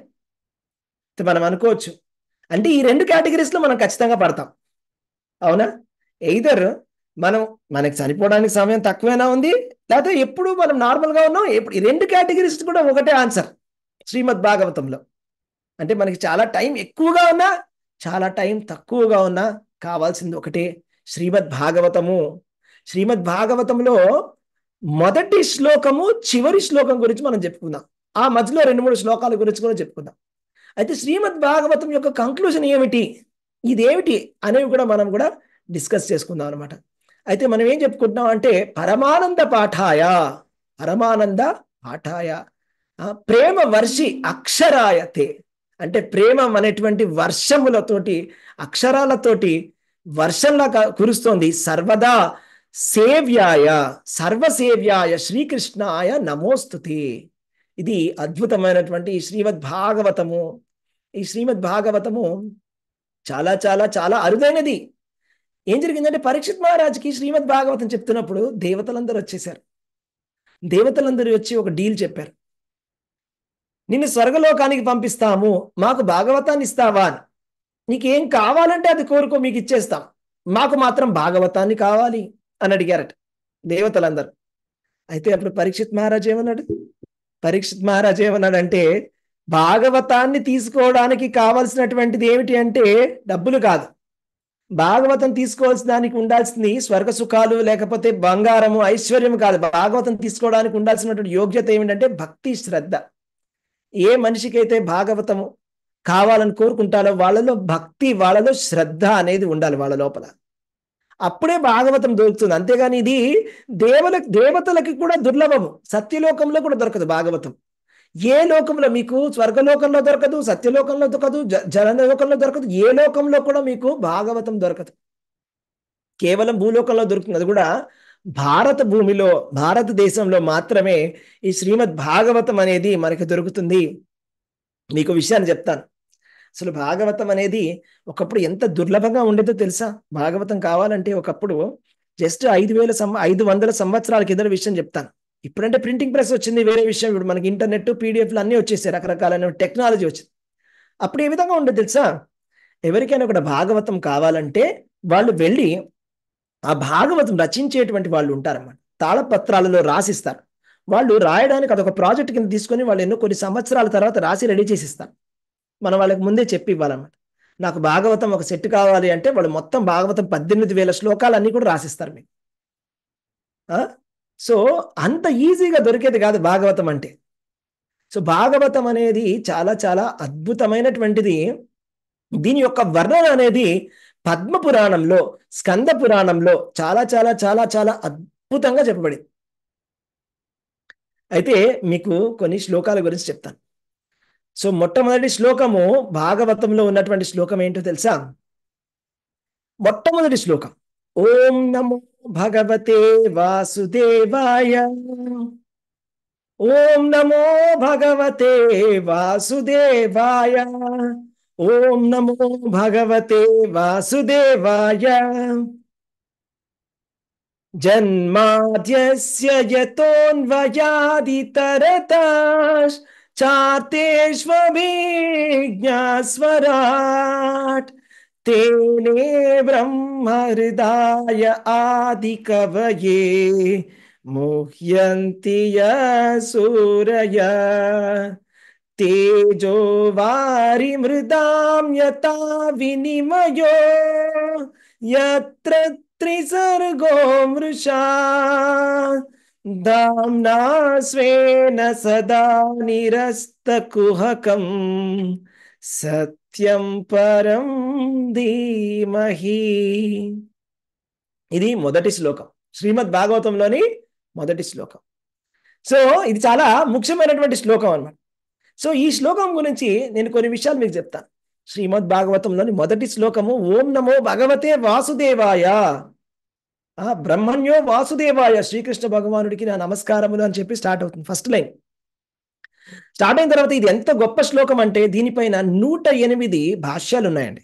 మనం అనుకోవచ్చు అంటే ఈ రెండు కేటగిరీస్లో మనం ఖచ్చితంగా పడతాం అవునా ఎయిదర్ మనం మనకి చనిపోవడానికి సమయం తక్కువైనా ఉంది లేకపోతే ఎప్పుడు మనం నార్మల్గా ఉన్నాం ఎప్పుడు ఈ రెండు కేటగిరీస్ కూడా ఒకటే ఆన్సర్ శ్రీమద్ భాగవతంలో అంటే మనకి చాలా టైం ఎక్కువగా ఉన్నా చాలా టైం తక్కువగా ఉన్నా కావాల్సింది ఒకటే శ్రీమద్ భాగవతము శ్రీమద్ భాగవతంలో మొదటి శ్లోకము చివరి శ్లోకం గురించి మనం చెప్పుకుందాం ఆ మధ్యలో రెండు మూడు శ్లోకాల గురించి కూడా చెప్పుకుందాం అయితే శ్రీమద్ భాగవతం యొక్క కంక్లూజన్ ఏమిటి ఇదేమిటి అనేవి కూడా మనం కూడా డిస్కస్ చేసుకుందాం అనమాట అయితే మనం ఏం చెప్పుకుంటున్నాం అంటే పరమానంద పాఠాయ పరమానంద పాఠాయ ప్రేమ వర్షి అక్షరాయతే అంటే ప్రేమ అనేటువంటి వర్షములతోటి అక్షరాలతోటి వర్షంలా కురుస్తోంది సర్వదా సేవ్యాయ సర్వసేవ్యాయ శ్రీకృష్ణాయ నమోస్తుతి ఇది అద్భుతమైనటువంటి శ్రీమద్ భాగవతము ఈ శ్రీమద్భాగవతము చాలా చాలా చాలా అరుదైనది ఏం జరిగిందంటే పరీక్షిత్ మహారాజ్కి శ్రీమద్ భాగవతం చెప్తున్నప్పుడు దేవతలందరూ వచ్చేసారు దేవతలందరూ వచ్చి ఒక డీల్ చెప్పారు నిన్ను స్వర్గలోకానికి పంపిస్తాము మాకు భాగవతాన్ని ఇస్తావా అని నీకేం కావాలంటే అది కోరుకో మీకు ఇచ్చేస్తాం మాకు మాత్రం భాగవతాన్ని కావాలి అని అడిగారట దేవతలందరూ అయితే అప్పుడు పరీక్షిత్ మహారాజ్ ఏమన్నాడు పరీక్షిత్ మహారాజ్ ఏమన్నాడంటే భాగవతాన్ని తీసుకోవడానికి కావలసినటువంటిది ఏమిటి అంటే డబ్బులు కాదు భాగవతం తీసుకోవాల్సిన దానికి ఉండాల్సింది స్వర్గ సుఖాలు లేకపోతే బంగారము ఐశ్వర్యం కాదు భాగవతం తీసుకోవడానికి ఉండాల్సినటువంటి యోగ్యత ఏమిటంటే భక్తి శ్రద్ధ ఏ మనిషికైతే భాగవతము కావాలని కోరుకుంటారో వాళ్ళలో భక్తి వాళ్ళలో శ్రద్ధ అనేది ఉండాలి వాళ్ళ లోపల అప్పుడే భాగవతం దొరుకుతుంది అంతేగాని ఇది దేవల దేవతలకి కూడా దుర్లభము సత్యలోకంలో కూడా దొరకదు భాగవతం ఏ లోకంలో మీకు స్వర్గలోకంలో దొరకదు సత్యలోకంలో దొరకదు జలలోకంలో దొరకదు ఏ లోకంలో కూడా మీకు భాగవతం దొరకదు కేవలం భూలోకంలో దొరుకుతుంది అది కూడా భారత భూమిలో భారతదేశంలో మాత్రమే ఈ శ్రీమద్ భాగవతం అనేది మనకి దొరుకుతుంది మీకు విషయాన్ని చెప్తాను అసలు భాగవతం అనేది ఒకప్పుడు ఎంత దుర్లభంగా ఉండేదో తెలుసా భాగవతం కావాలంటే ఒకప్పుడు జస్ట్ ఐదు వేల సం ఐదు వందల సంవత్సరాల కింద విషయం చెప్తాను ఇప్పుడంటే ప్రింటింగ్ ప్రెస్ వచ్చింది వేరే విషయం ఇప్పుడు మనకి ఇంటర్నెట్ పీడిఎఫ్లు అన్నీ వచ్చేసాయి రకరకాలైన టెక్నాలజీ వచ్చింది అప్పుడు ఏ విధంగా ఉండదు తెలుసా ఎవరికైనా కూడా భాగవతం కావాలంటే వాళ్ళు వెళ్ళి ఆ భాగవతం రచించేటువంటి వాళ్ళు ఉంటారన్నమాట తాళపత్రాలలో రాసిస్తారు వాళ్ళు రాయడానికి అదొక ప్రాజెక్ట్ కింద తీసుకొని వాళ్ళు ఎన్నో కొన్ని సంవత్సరాల తర్వాత రాసి రెడీ చేసిస్తారు మనం వాళ్ళకి ముందే చెప్పి ఇవ్వాలన్నమాట నాకు భాగవతం ఒక సెట్ కావాలి అంటే వాళ్ళు మొత్తం భాగవతం పద్దెనిమిది వేల శ్లోకాలు అన్ని కూడా రాసిస్తారు మీకు సో అంత ఈజీగా దొరికేది కాదు భాగవతం అంటే సో భాగవతం అనేది చాలా చాలా అద్భుతమైనటువంటిది దీని యొక్క వర్ణన అనేది పద్మ పురాణంలో స్కంద పురాణంలో చాలా చాలా చాలా చాలా అద్భుతంగా చెప్పబడింది అయితే మీకు కొన్ని శ్లోకాల గురించి చెప్తాను సో మొట్టమొదటి శ్లోకము భాగవతంలో ఉన్నటువంటి శ్లోకం ఏంటో తెలుసా మొట్టమొదటి శ్లోకం ఓం నమో భగవతే వాసుదేవాయ ఓం నమో భగవతే వాసుదేవాయ ఓం నమో భగవతే వాసుదేవాయ జన్మాద్యస్య యతోన్వయాదితరతాష్ चातेष्वभिज्ञास्वराट् तेने ब्रह्महृदाय आदिकवये मुह्यन्ति यसूरय तेजो वारि मृदां यथा विनिमयो यत्र त्रिसर्गो मृषा दाम्ना సదా నిరస్తకుహకం సత్యం పరం ధీమహి ఇది మొదటి శ్లోకం శ్రీమద్ భాగవతంలోని మొదటి శ్లోకం సో ఇది చాలా ముఖ్యమైనటువంటి శ్లోకం అనమాట సో ఈ శ్లోకం గురించి నేను కొన్ని విషయాలు మీకు చెప్తాను శ్రీమద్ భాగవతంలోని మొదటి శ్లోకము ఓం నమో భగవతే వాసుదేవాయ ఆ బ్రహ్మణ్యో వాసుదేవాయ శ్రీకృష్ణ భగవానుడికి నా నమస్కారములు అని చెప్పి స్టార్ట్ అవుతుంది ఫస్ట్ లైన్ స్టార్ట్ అయిన తర్వాత ఇది ఎంత గొప్ప శ్లోకం అంటే దీనిపైన నూట ఎనిమిది భాష్యాలు ఉన్నాయండి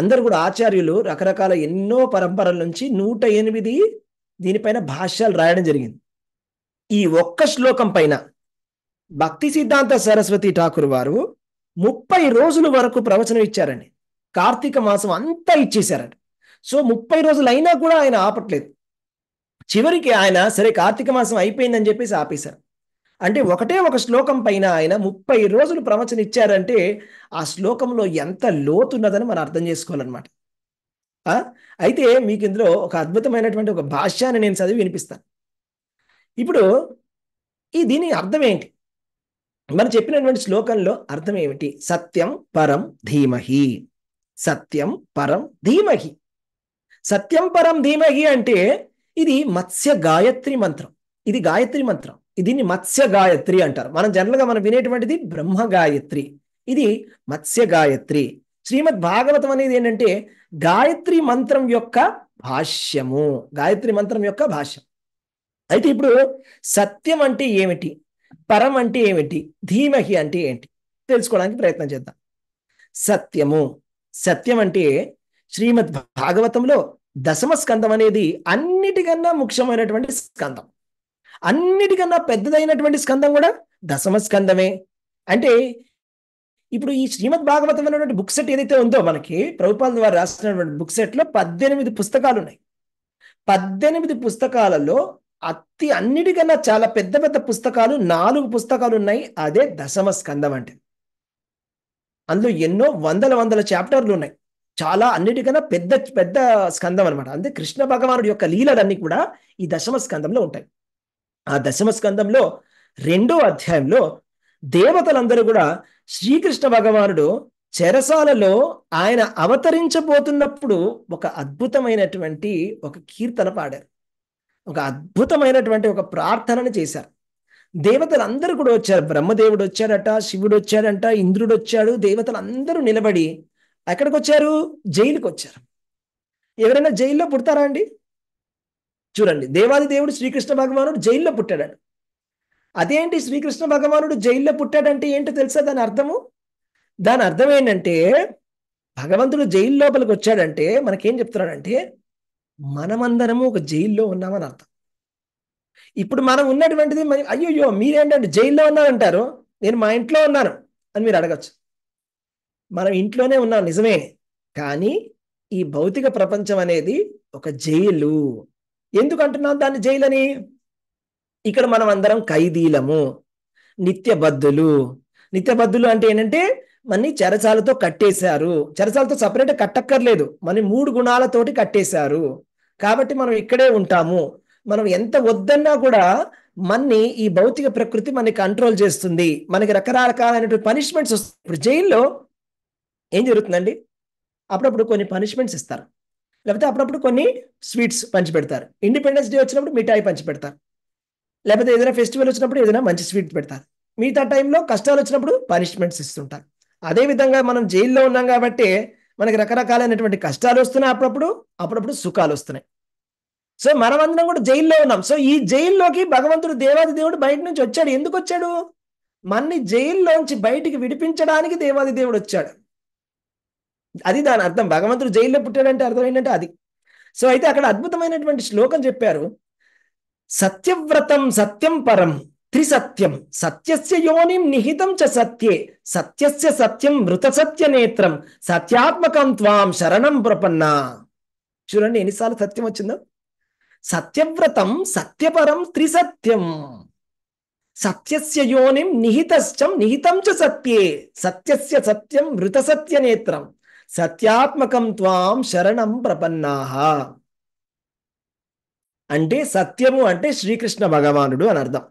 అందరు కూడా ఆచార్యులు రకరకాల ఎన్నో పరంపరల నుంచి నూట ఎనిమిది దీనిపైన భాష్యాలు రాయడం జరిగింది ఈ ఒక్క శ్లోకం పైన భక్తి సిద్ధాంత సరస్వతి ఠాకూర్ వారు ముప్పై రోజుల వరకు ప్రవచనం ఇచ్చారండి కార్తీక మాసం అంతా ఇచ్చేశారట సో ముప్పై రోజులు అయినా కూడా ఆయన ఆపట్లేదు చివరికి ఆయన సరే కార్తీక మాసం అయిపోయిందని చెప్పేసి ఆపేశారు అంటే ఒకటే ఒక శ్లోకం పైన ఆయన ముప్పై రోజులు ప్రవచన ఇచ్చారంటే ఆ శ్లోకంలో ఎంత లోతున్నదని మనం అర్థం చేసుకోవాలన్నమాట అయితే మీకు ఇందులో ఒక అద్భుతమైనటువంటి ఒక భాష్యాన్ని నేను చదివి వినిపిస్తాను ఇప్పుడు ఈ దీని అర్థం ఏంటి మనం చెప్పినటువంటి శ్లోకంలో అర్థం ఏమిటి సత్యం పరం ధీమహి సత్యం పరం ధీమహి సత్యం పరం ధీమహి అంటే ఇది మత్స్య గాయత్రి మంత్రం ఇది గాయత్రి మంత్రం దీన్ని మత్స్య గాయత్రి అంటారు మనం జనరల్గా మనం వినేటువంటిది బ్రహ్మ గాయత్రి ఇది మత్స్య గాయత్రి శ్రీమద్ భాగవతం అనేది ఏంటంటే గాయత్రి మంత్రం యొక్క భాష్యము గాయత్రి మంత్రం యొక్క భాష్యం అయితే ఇప్పుడు సత్యం అంటే ఏమిటి పరం అంటే ఏమిటి ధీమహి అంటే ఏంటి తెలుసుకోవడానికి ప్రయత్నం చేద్దాం సత్యము సత్యం అంటే శ్రీమద్ భాగవతంలో దశమ స్కందం అనేది అన్నిటికన్నా ముఖ్యమైనటువంటి స్కందం అన్నిటికన్నా పెద్దదైనటువంటి స్కందం కూడా దశమ స్కందమే అంటే ఇప్పుడు ఈ శ్రీమద్ భాగవతం అనేటువంటి బుక్ సెట్ ఏదైతే ఉందో మనకి ప్రభుపాల ద్వారా రాసినటువంటి బుక్ సెట్లో పద్దెనిమిది పుస్తకాలు ఉన్నాయి పద్దెనిమిది పుస్తకాలలో అతి అన్నిటికన్నా చాలా పెద్ద పెద్ద పుస్తకాలు నాలుగు పుస్తకాలు ఉన్నాయి అదే దశమ స్కందం అంటే అందులో ఎన్నో వందల వందల చాప్టర్లు ఉన్నాయి చాలా అన్నిటికన్నా పెద్ద పెద్ద స్కందం అనమాట అంటే కృష్ణ భగవానుడి యొక్క లీలలన్నీ కూడా ఈ దశమ స్కందంలో ఉంటాయి ఆ దశమ స్కందంలో రెండో అధ్యాయంలో దేవతలందరూ కూడా శ్రీకృష్ణ భగవానుడు చెరసాలలో ఆయన అవతరించబోతున్నప్పుడు ఒక అద్భుతమైనటువంటి ఒక కీర్తన పాడారు ఒక అద్భుతమైనటువంటి ఒక ప్రార్థనను చేశారు దేవతలు కూడా వచ్చారు బ్రహ్మదేవుడు వచ్చాడట శివుడు వచ్చాడంట ఇంద్రుడు వచ్చాడు దేవతలు అందరూ నిలబడి ఎక్కడికి వచ్చారు జైలుకి వచ్చారు ఎవరైనా జైల్లో పుడతారా అండి చూడండి దేవాది దేవుడు శ్రీకృష్ణ భగవానుడు జైల్లో పుట్టాడు అదేంటి శ్రీకృష్ణ భగవానుడు జైల్లో పుట్టాడంటే ఏంటో తెలుసా దాని అర్థము దాని అర్థం ఏంటంటే భగవంతుడు జైలు లోపలికి వచ్చాడంటే మనకేం చెప్తున్నాడంటే మనమందరము ఒక జైల్లో ఉన్నామని అర్థం ఇప్పుడు మనం ఉన్నటువంటిది అయ్యో మీరేంటంటే జైల్లో ఉన్నారంటారు నేను మా ఇంట్లో ఉన్నాను అని మీరు అడగచ్చు మనం ఇంట్లోనే ఉన్నాం నిజమే కానీ ఈ భౌతిక ప్రపంచం అనేది ఒక జైలు ఎందుకు అంటున్నాం దాన్ని జైలని ఇక్కడ మనం అందరం ఖైదీలము నిత్యబద్ధులు నిత్యబద్ధులు అంటే ఏంటంటే మన్ని చెరచాలతో కట్టేశారు చరచాలతో సపరేట్ కట్టక్కర్లేదు మన మూడు గుణాలతోటి కట్టేశారు కాబట్టి మనం ఇక్కడే ఉంటాము మనం ఎంత వద్దన్నా కూడా మన్ని ఈ భౌతిక ప్రకృతి మనకి కంట్రోల్ చేస్తుంది మనకి రకరకాలైనటువంటి పనిష్మెంట్స్ వస్తాయి ఇప్పుడు జైల్లో ఏం జరుగుతుందండి అప్పుడప్పుడు కొన్ని పనిష్మెంట్స్ ఇస్తారు లేకపోతే అప్పుడప్పుడు కొన్ని స్వీట్స్ పంచి పెడతారు ఇండిపెండెన్స్ డే వచ్చినప్పుడు మిఠాయి పంచి పెడతారు లేకపోతే ఏదైనా ఫెస్టివల్ వచ్చినప్పుడు ఏదైనా మంచి స్వీట్ పెడతారు మిగతా టైంలో కష్టాలు వచ్చినప్పుడు పనిష్మెంట్స్ ఇస్తుంటారు అదేవిధంగా మనం జైల్లో ఉన్నాం కాబట్టి మనకి రకరకాలైనటువంటి కష్టాలు వస్తున్నాయి అప్పుడప్పుడు అప్పుడప్పుడు సుఖాలు వస్తున్నాయి సో మనమందరం కూడా జైల్లో ఉన్నాం సో ఈ జైల్లోకి భగవంతుడు దేవాది దేవుడు బయట నుంచి వచ్చాడు ఎందుకు వచ్చాడు మన్ని జైల్లోంచి బయటికి విడిపించడానికి దేవాది దేవుడు వచ్చాడు అది దాని అర్థం భగవంతుడు జైల్లో పుట్టాడంటే అర్థం ఏంటంటే అది సో అయితే అక్కడ అద్భుతమైనటువంటి శ్లోకం చెప్పారు సత్యవ్రతం సత్యం పరం త్రిసత్యం సత్యస్య యోనిం నిహితం చ సత్యే సత్యస్య సత్యం మృత సత్య నేత్రం సత్యాత్మకం త్వాం శరణం ప్రపన్నా చూడండి ఎన్నిసార్లు సత్యం వచ్చిందో సత్యవ్రతం సత్యపరం త్రిసత్యం సత్యస్య యోనిం నిహితశ్చం నిహితం చ సత్యే సత్యస్య సత్యం మృత సత్య నేత్రం సత్యాత్మకం త్వాం శరణం ప్రపన్నాహ అంటే సత్యము అంటే శ్రీకృష్ణ భగవానుడు అని అర్థం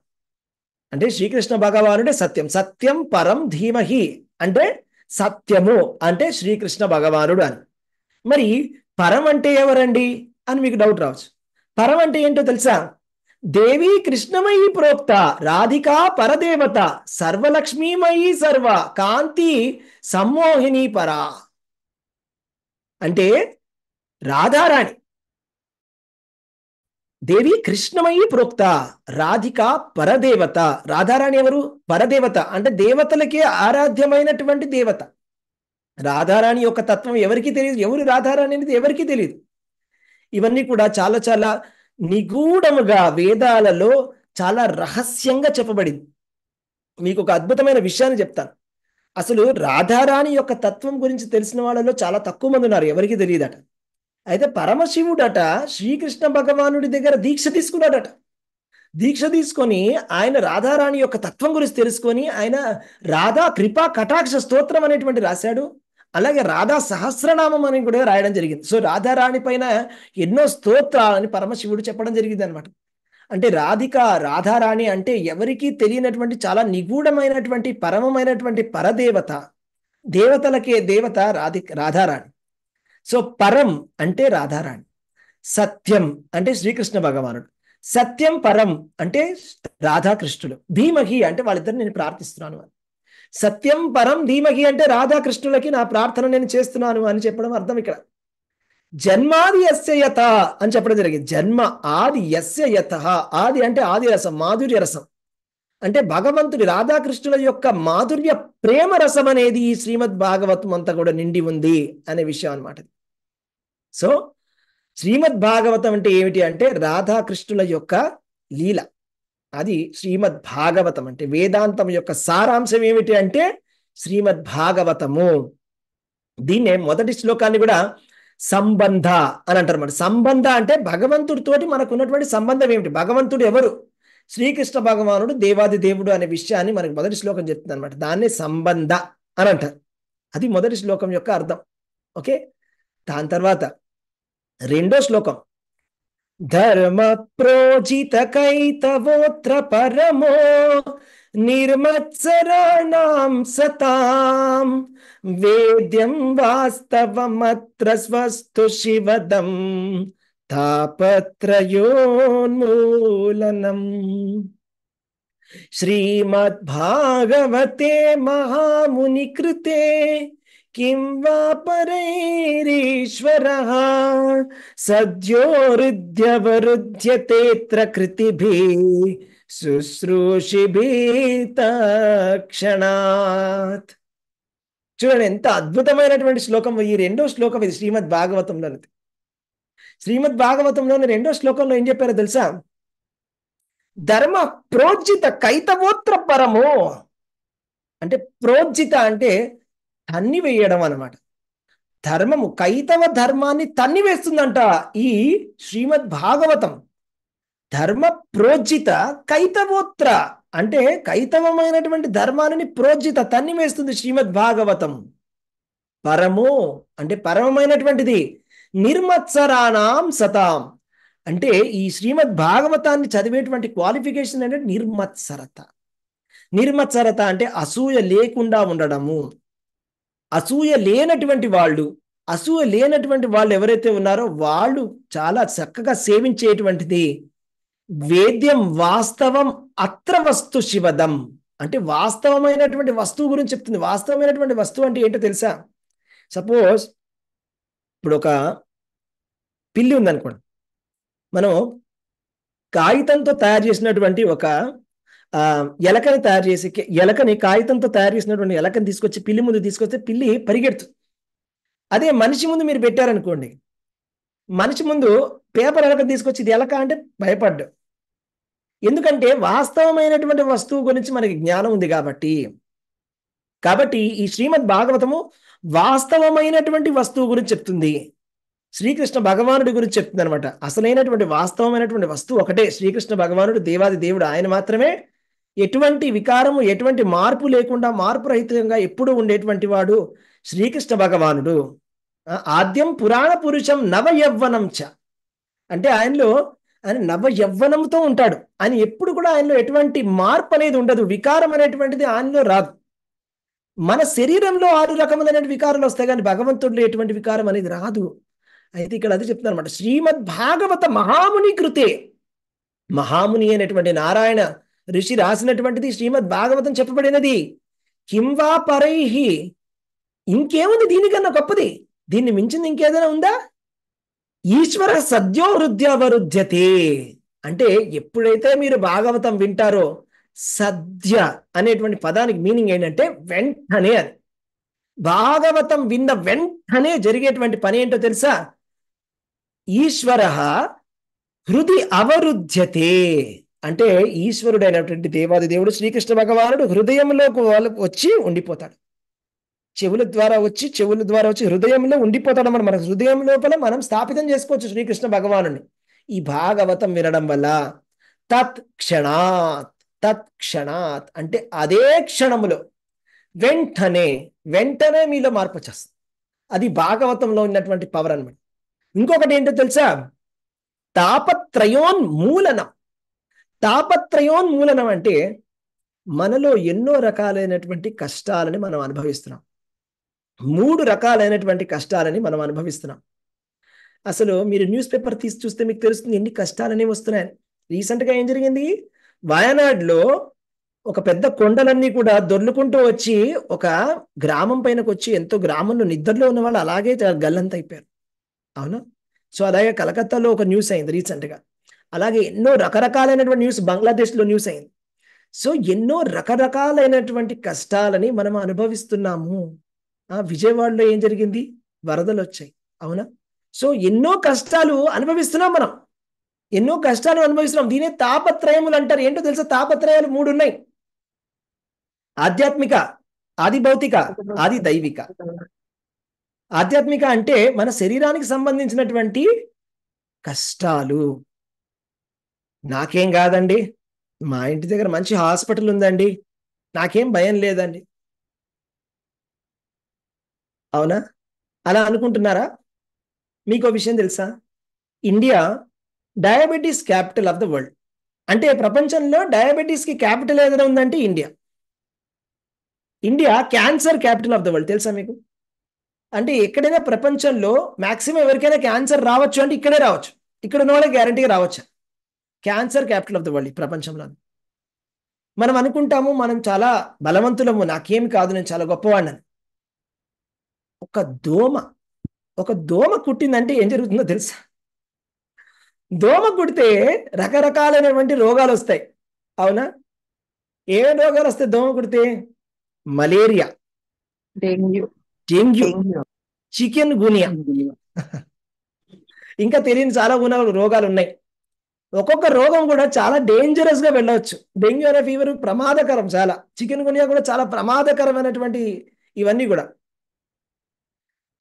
అంటే శ్రీకృష్ణ భగవానుడే సత్యం సత్యం పరం ధీమహి అంటే సత్యము అంటే శ్రీకృష్ణ భగవానుడు అని మరి పరం అంటే ఎవరండి అని మీకు డౌట్ రావచ్చు పరం అంటే ఏంటో తెలుసా దేవీ కృష్ణమయీ ప్రోక్త రాధికా పరదేవత సర్వలక్ష్మీమయీ సర్వ కాంతి సమ్మోహిని పరా అంటే రాధారాణి దేవి కృష్ణమయ్యి ప్రోక్త రాధిక పరదేవత రాధారాణి ఎవరు పరదేవత అంటే దేవతలకే ఆరాధ్యమైనటువంటి దేవత రాధారాణి యొక్క తత్వం ఎవరికి తెలియదు ఎవరు రాధారాణి అనేది ఎవరికి తెలియదు ఇవన్నీ కూడా చాలా చాలా నిగూఢముగా వేదాలలో చాలా రహస్యంగా చెప్పబడింది మీకు ఒక అద్భుతమైన విషయాన్ని చెప్తాను అసలు రాధారాణి యొక్క తత్వం గురించి తెలిసిన వాళ్ళలో చాలా తక్కువ మంది ఉన్నారు ఎవరికి తెలియదట అయితే పరమశివుడట శ్రీకృష్ణ భగవానుడి దగ్గర దీక్ష తీసుకున్నాడట దీక్ష తీసుకొని ఆయన రాధారాణి యొక్క తత్వం గురించి తెలుసుకొని ఆయన రాధా కృపా కటాక్ష స్తోత్రం అనేటువంటి రాశాడు అలాగే రాధా సహస్రనామం అని కూడా రాయడం జరిగింది సో రాధారాణి పైన ఎన్నో స్తోత్రాలని పరమశివుడు చెప్పడం జరిగింది అనమాట అంటే రాధిక రాధారాణి అంటే ఎవరికీ తెలియనటువంటి చాలా నిగూఢమైనటువంటి పరమమైనటువంటి పరదేవత దేవతలకే దేవత రాధి రాధారాణి సో పరం అంటే రాధారాణి సత్యం అంటే శ్రీకృష్ణ భగవానుడు సత్యం పరం అంటే రాధాకృష్ణులు ధీమహి అంటే వాళ్ళిద్దరు నేను ప్రార్థిస్తున్నాను అని సత్యం పరం ధీమహి అంటే రాధాకృష్ణులకి నా ప్రార్థన నేను చేస్తున్నాను అని చెప్పడం అర్థం ఇక్కడ జన్మాది ఎస్య యథ అని చెప్పడం జరిగింది జన్మ ఆది ఎస్య యథ ఆది అంటే ఆది రసం మాధుర్య రసం అంటే భగవంతుడి రాధాకృష్ణుల యొక్క మాధుర్య ప్రేమ రసం అనేది ఈ శ్రీమద్ భాగవతం అంతా కూడా నిండి ఉంది అనే విషయం అనమాట సో శ్రీమద్ భాగవతం అంటే ఏమిటి అంటే రాధాకృష్ణుల యొక్క లీల అది శ్రీమద్ భాగవతం అంటే వేదాంతం యొక్క సారాంశం ఏమిటి అంటే శ్రీమద్ భాగవతము దీన్నే మొదటి శ్లోకాన్ని కూడా సంబంధ అని అంటారు అనమాట సంబంధ అంటే భగవంతుడితోటి మనకు ఉన్నటువంటి సంబంధం ఏమిటి భగవంతుడు ఎవరు శ్రీకృష్ణ భగవానుడు దేవాది దేవుడు అనే విషయాన్ని మనకు మొదటి శ్లోకం చెప్తుంది అనమాట దాన్నే సంబంధ అని అంటారు అది మొదటి శ్లోకం యొక్క అర్థం ఓకే దాని తర్వాత రెండో శ్లోకం ధర్మ ప్రోజిత కైతవోత్ర పరమో నిర్మత్సరాణం సతాం वेद्यं वास्तवमत्र स्वस्तु शिवदम् तापत्रयोन्मूलनम् श्रीमद्भागवते महामुनिकृते किं वा परैरीश्वरः सद्यो हृद्यवरुध्यतेऽत्र कृतिभिः शुश्रूषिभि చూడండి ఎంత అద్భుతమైనటువంటి శ్లోకం ఈ రెండో శ్లోకం ఇది శ్రీమద్ భాగవతంలో శ్రీమద్ భాగవతంలోని రెండో శ్లోకంలో ఏం చెప్పారో తెలుసా ధర్మ ప్రోజ్జిత కైతవోత్ర పరము అంటే ప్రోజ్జిత అంటే తన్ని వేయడం అనమాట ధర్మము కైతవ ధర్మాన్ని తన్ని వేస్తుందంట ఈ శ్రీమద్ భాగవతం ధర్మ ప్రోజ్జిత కైతవోత్ర అంటే కైతవమైనటువంటి ధర్మాలని ప్రోజ్జిత తన్నివేస్తుంది శ్రీమద్ భాగవతం పరము అంటే పరమమైనటువంటిది నిర్మత్సరానాం సతాం అంటే ఈ శ్రీమద్ భాగవతాన్ని చదివేటువంటి క్వాలిఫికేషన్ అంటే నిర్మత్సరత నిర్మత్సరత అంటే అసూయ లేకుండా ఉండడము అసూయ లేనటువంటి వాళ్ళు అసూయ లేనటువంటి వాళ్ళు ఎవరైతే ఉన్నారో వాళ్ళు చాలా చక్కగా సేవించేటువంటిది వేద్యం వాస్తవం అత్ర వస్తు శివదం అంటే వాస్తవమైనటువంటి వస్తువు గురించి చెప్తుంది వాస్తవమైనటువంటి వస్తువు అంటే ఏంటో తెలుసా సపోజ్ ఇప్పుడు ఒక పిల్లి ఉందనుకోండి మనం కాగితంతో తయారు చేసినటువంటి ఒక ఎలకని తయారు చేసి ఎలకని కాగితంతో తయారు చేసినటువంటి ఎలకని తీసుకొచ్చి పిల్లి ముందు తీసుకొస్తే పిల్లి పరిగెడుతుంది అదే మనిషి ముందు మీరు పెట్టారనుకోండి మనిషి ముందు పేపర్ ఎలక తీసుకొచ్చి ఇది ఎలక అంటే భయపడ్డు ఎందుకంటే వాస్తవమైనటువంటి వస్తువు గురించి మనకి జ్ఞానం ఉంది కాబట్టి కాబట్టి ఈ శ్రీమద్ భాగవతము వాస్తవమైనటువంటి వస్తువు గురించి చెప్తుంది శ్రీకృష్ణ భగవానుడి గురించి చెప్తుంది అనమాట అసలైనటువంటి వాస్తవమైనటువంటి వస్తువు ఒకటే శ్రీకృష్ణ భగవానుడు దేవాది దేవుడు ఆయన మాత్రమే ఎటువంటి వికారము ఎటువంటి మార్పు లేకుండా మార్పు రహితంగా ఎప్పుడు ఉండేటువంటి వాడు శ్రీకృష్ణ భగవానుడు ఆద్యం పురాణ పురుషం నవ యవ్వనం చ అంటే ఆయనలో ఆయన నవ యవ్వనంతో ఉంటాడు ఆయన ఎప్పుడు కూడా ఆయనలో ఎటువంటి మార్పు అనేది ఉండదు వికారం అనేటువంటిది ఆయనలో రాదు మన శరీరంలో ఆరు రకమైన వికారాలు వస్తాయి కానీ భగవంతుడిలో ఎటువంటి వికారం అనేది రాదు అయితే ఇక్కడ అది చెప్తున్నారు అనమాట శ్రీమద్ భాగవత మహాముని కృతే మహాముని అనేటువంటి నారాయణ ఋషి రాసినటువంటిది శ్రీమద్ భాగవతం చెప్పబడినది కింవా పరైహి ఇంకేముంది దీనికన్నా గొప్పది దీన్ని మించింది ఇంకేదైనా ఉందా ఈశ్వర సద్యోవృద్ధ్యవరుద్ధ్యతే అంటే ఎప్పుడైతే మీరు భాగవతం వింటారో సద్య అనేటువంటి పదానికి మీనింగ్ ఏంటంటే వెంటనే అని భాగవతం విన్న వెంటనే జరిగేటువంటి పని ఏంటో తెలుసా ఈశ్వర హృది అవరుద్ధ్యతే అంటే ఈశ్వరుడైనటువంటి దేవాది దేవుడు శ్రీకృష్ణ భగవానుడు హృదయంలోకి వచ్చి ఉండిపోతాడు చెవుల ద్వారా వచ్చి చెవుల ద్వారా వచ్చి హృదయంలో ఉండిపోతాడు మనం మన హృదయం లోపల మనం స్థాపితం చేసుకోవచ్చు శ్రీకృష్ణ భగవాను ఈ భాగవతం వినడం వల్ల తత్ క్షణాత్ తత్ క్షణాత్ అంటే అదే క్షణములో వెంటనే వెంటనే మీలో మార్పు వచ్చేస్తుంది అది భాగవతంలో ఉన్నటువంటి పవర్ అనమాట ఇంకొకటి ఏంటో తెలుసా తాపత్రయోన్ మూలనం తాపత్రయోన్ మూలనం అంటే మనలో ఎన్నో రకాలైనటువంటి కష్టాలని మనం అనుభవిస్తున్నాం మూడు రకాలైనటువంటి కష్టాలని మనం అనుభవిస్తున్నాం అసలు మీరు న్యూస్ పేపర్ తీసి చూస్తే మీకు తెలుస్తుంది ఎన్ని కష్టాలని వస్తున్నాయని రీసెంట్గా ఏం జరిగింది వయనాడులో ఒక పెద్ద కొండలన్నీ కూడా దొర్లుకుంటూ వచ్చి ఒక గ్రామం పైనకు వచ్చి ఎంతో గ్రామంలో నిద్రలో ఉన్న వాళ్ళు అలాగే గల్లంత అయిపోయారు అవునా సో అలాగే కలకత్తాలో ఒక న్యూస్ అయింది రీసెంట్గా అలాగే ఎన్నో రకరకాలైనటువంటి న్యూస్ బంగ్లాదేశ్లో న్యూస్ అయింది సో ఎన్నో రకరకాలైనటువంటి కష్టాలని మనం అనుభవిస్తున్నాము ఆ విజయవాడలో ఏం జరిగింది వరదలు వచ్చాయి అవునా సో ఎన్నో కష్టాలు అనుభవిస్తున్నాం మనం ఎన్నో కష్టాలు అనుభవిస్తున్నాం దీనే తాపత్రయములు అంటారు ఏంటో తెలుసా తాపత్రయాలు మూడు ఉన్నాయి ఆధ్యాత్మిక ఆది భౌతిక ఆది దైవిక ఆధ్యాత్మిక అంటే మన శరీరానికి సంబంధించినటువంటి కష్టాలు నాకేం కాదండి మా ఇంటి దగ్గర మంచి హాస్పిటల్ ఉందండి నాకేం భయం లేదండి అవునా అలా అనుకుంటున్నారా మీకు విషయం తెలుసా India diabetes capital of the world అంటే ప్రపంచంలో డయాబెటీస్కి క్యాపిటల్ ఏదైనా ఉందంటే India India cancer capital of the world తెలుసా మీకు అంటే ఎక్కడైనా ప్రపంచంలో మాక్సిమం ఎవరికైనా క్యాన్సర్ రావచ్చు అంటే ఇక్కడే రావచ్చు ఇక్కడ ఉన్న వాళ్ళే గ్యారంటీగా రావచ్చు cancer capital of the world ప్రపంచంలో మనం అనుకుంటాము మనం చాలా బలవంతులము నాకేం కాదు నేను చాలా గొప్పవాడిని ఒక దోమ ఒక దోమ కుట్టిందంటే ఏం జరుగుతుందో తెలుసా దోమ కుడితే రకరకాలైనటువంటి రోగాలు వస్తాయి అవునా ఏ రోగాలు వస్తాయి దోమ కుడితే మలేరియా డెంగ్యూ చికెన్ గునియా ఇంకా తెలియని చాలా గుణ రోగాలు ఉన్నాయి ఒక్కొక్క రోగం కూడా చాలా డేంజరస్ గా వెళ్ళవచ్చు డెంగ్యూ అనే ఫీవర్ ప్రమాదకరం చాలా చికెన్ గునియా కూడా చాలా ప్రమాదకరమైనటువంటి ఇవన్నీ కూడా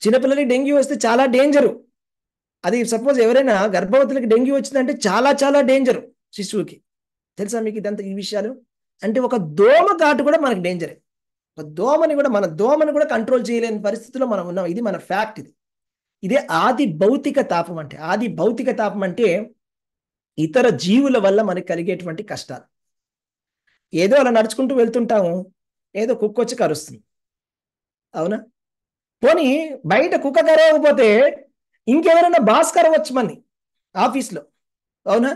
చిన్నపిల్లలకి డెంగ్యూ వస్తే చాలా డేంజరు అది సపోజ్ ఎవరైనా గర్భవతులకి డెంగ్యూ వచ్చిందంటే చాలా చాలా డేంజరు శిశువుకి తెలుసా మీకు ఇదంతా ఈ విషయాలు అంటే ఒక దోమ కాటు కూడా మనకు డేంజరే ఒక దోమని కూడా మన దోమని కూడా కంట్రోల్ చేయలేని పరిస్థితిలో మనం ఉన్నాం ఇది మన ఫ్యాక్ట్ ఇది ఇదే ఆది భౌతిక తాపం అంటే ఆది భౌతిక తాపం అంటే ఇతర జీవుల వల్ల మనకు కలిగేటువంటి కష్టాలు ఏదో అలా నడుచుకుంటూ వెళ్తుంటాము ఏదో కుక్కొచ్చి కరుస్తుంది అవునా పోనీ బయట కుక్క కరవకపోతే ఇంకెవరైనా భాస్కర్ కరవచ్చు మని ఆఫీస్లో అవునా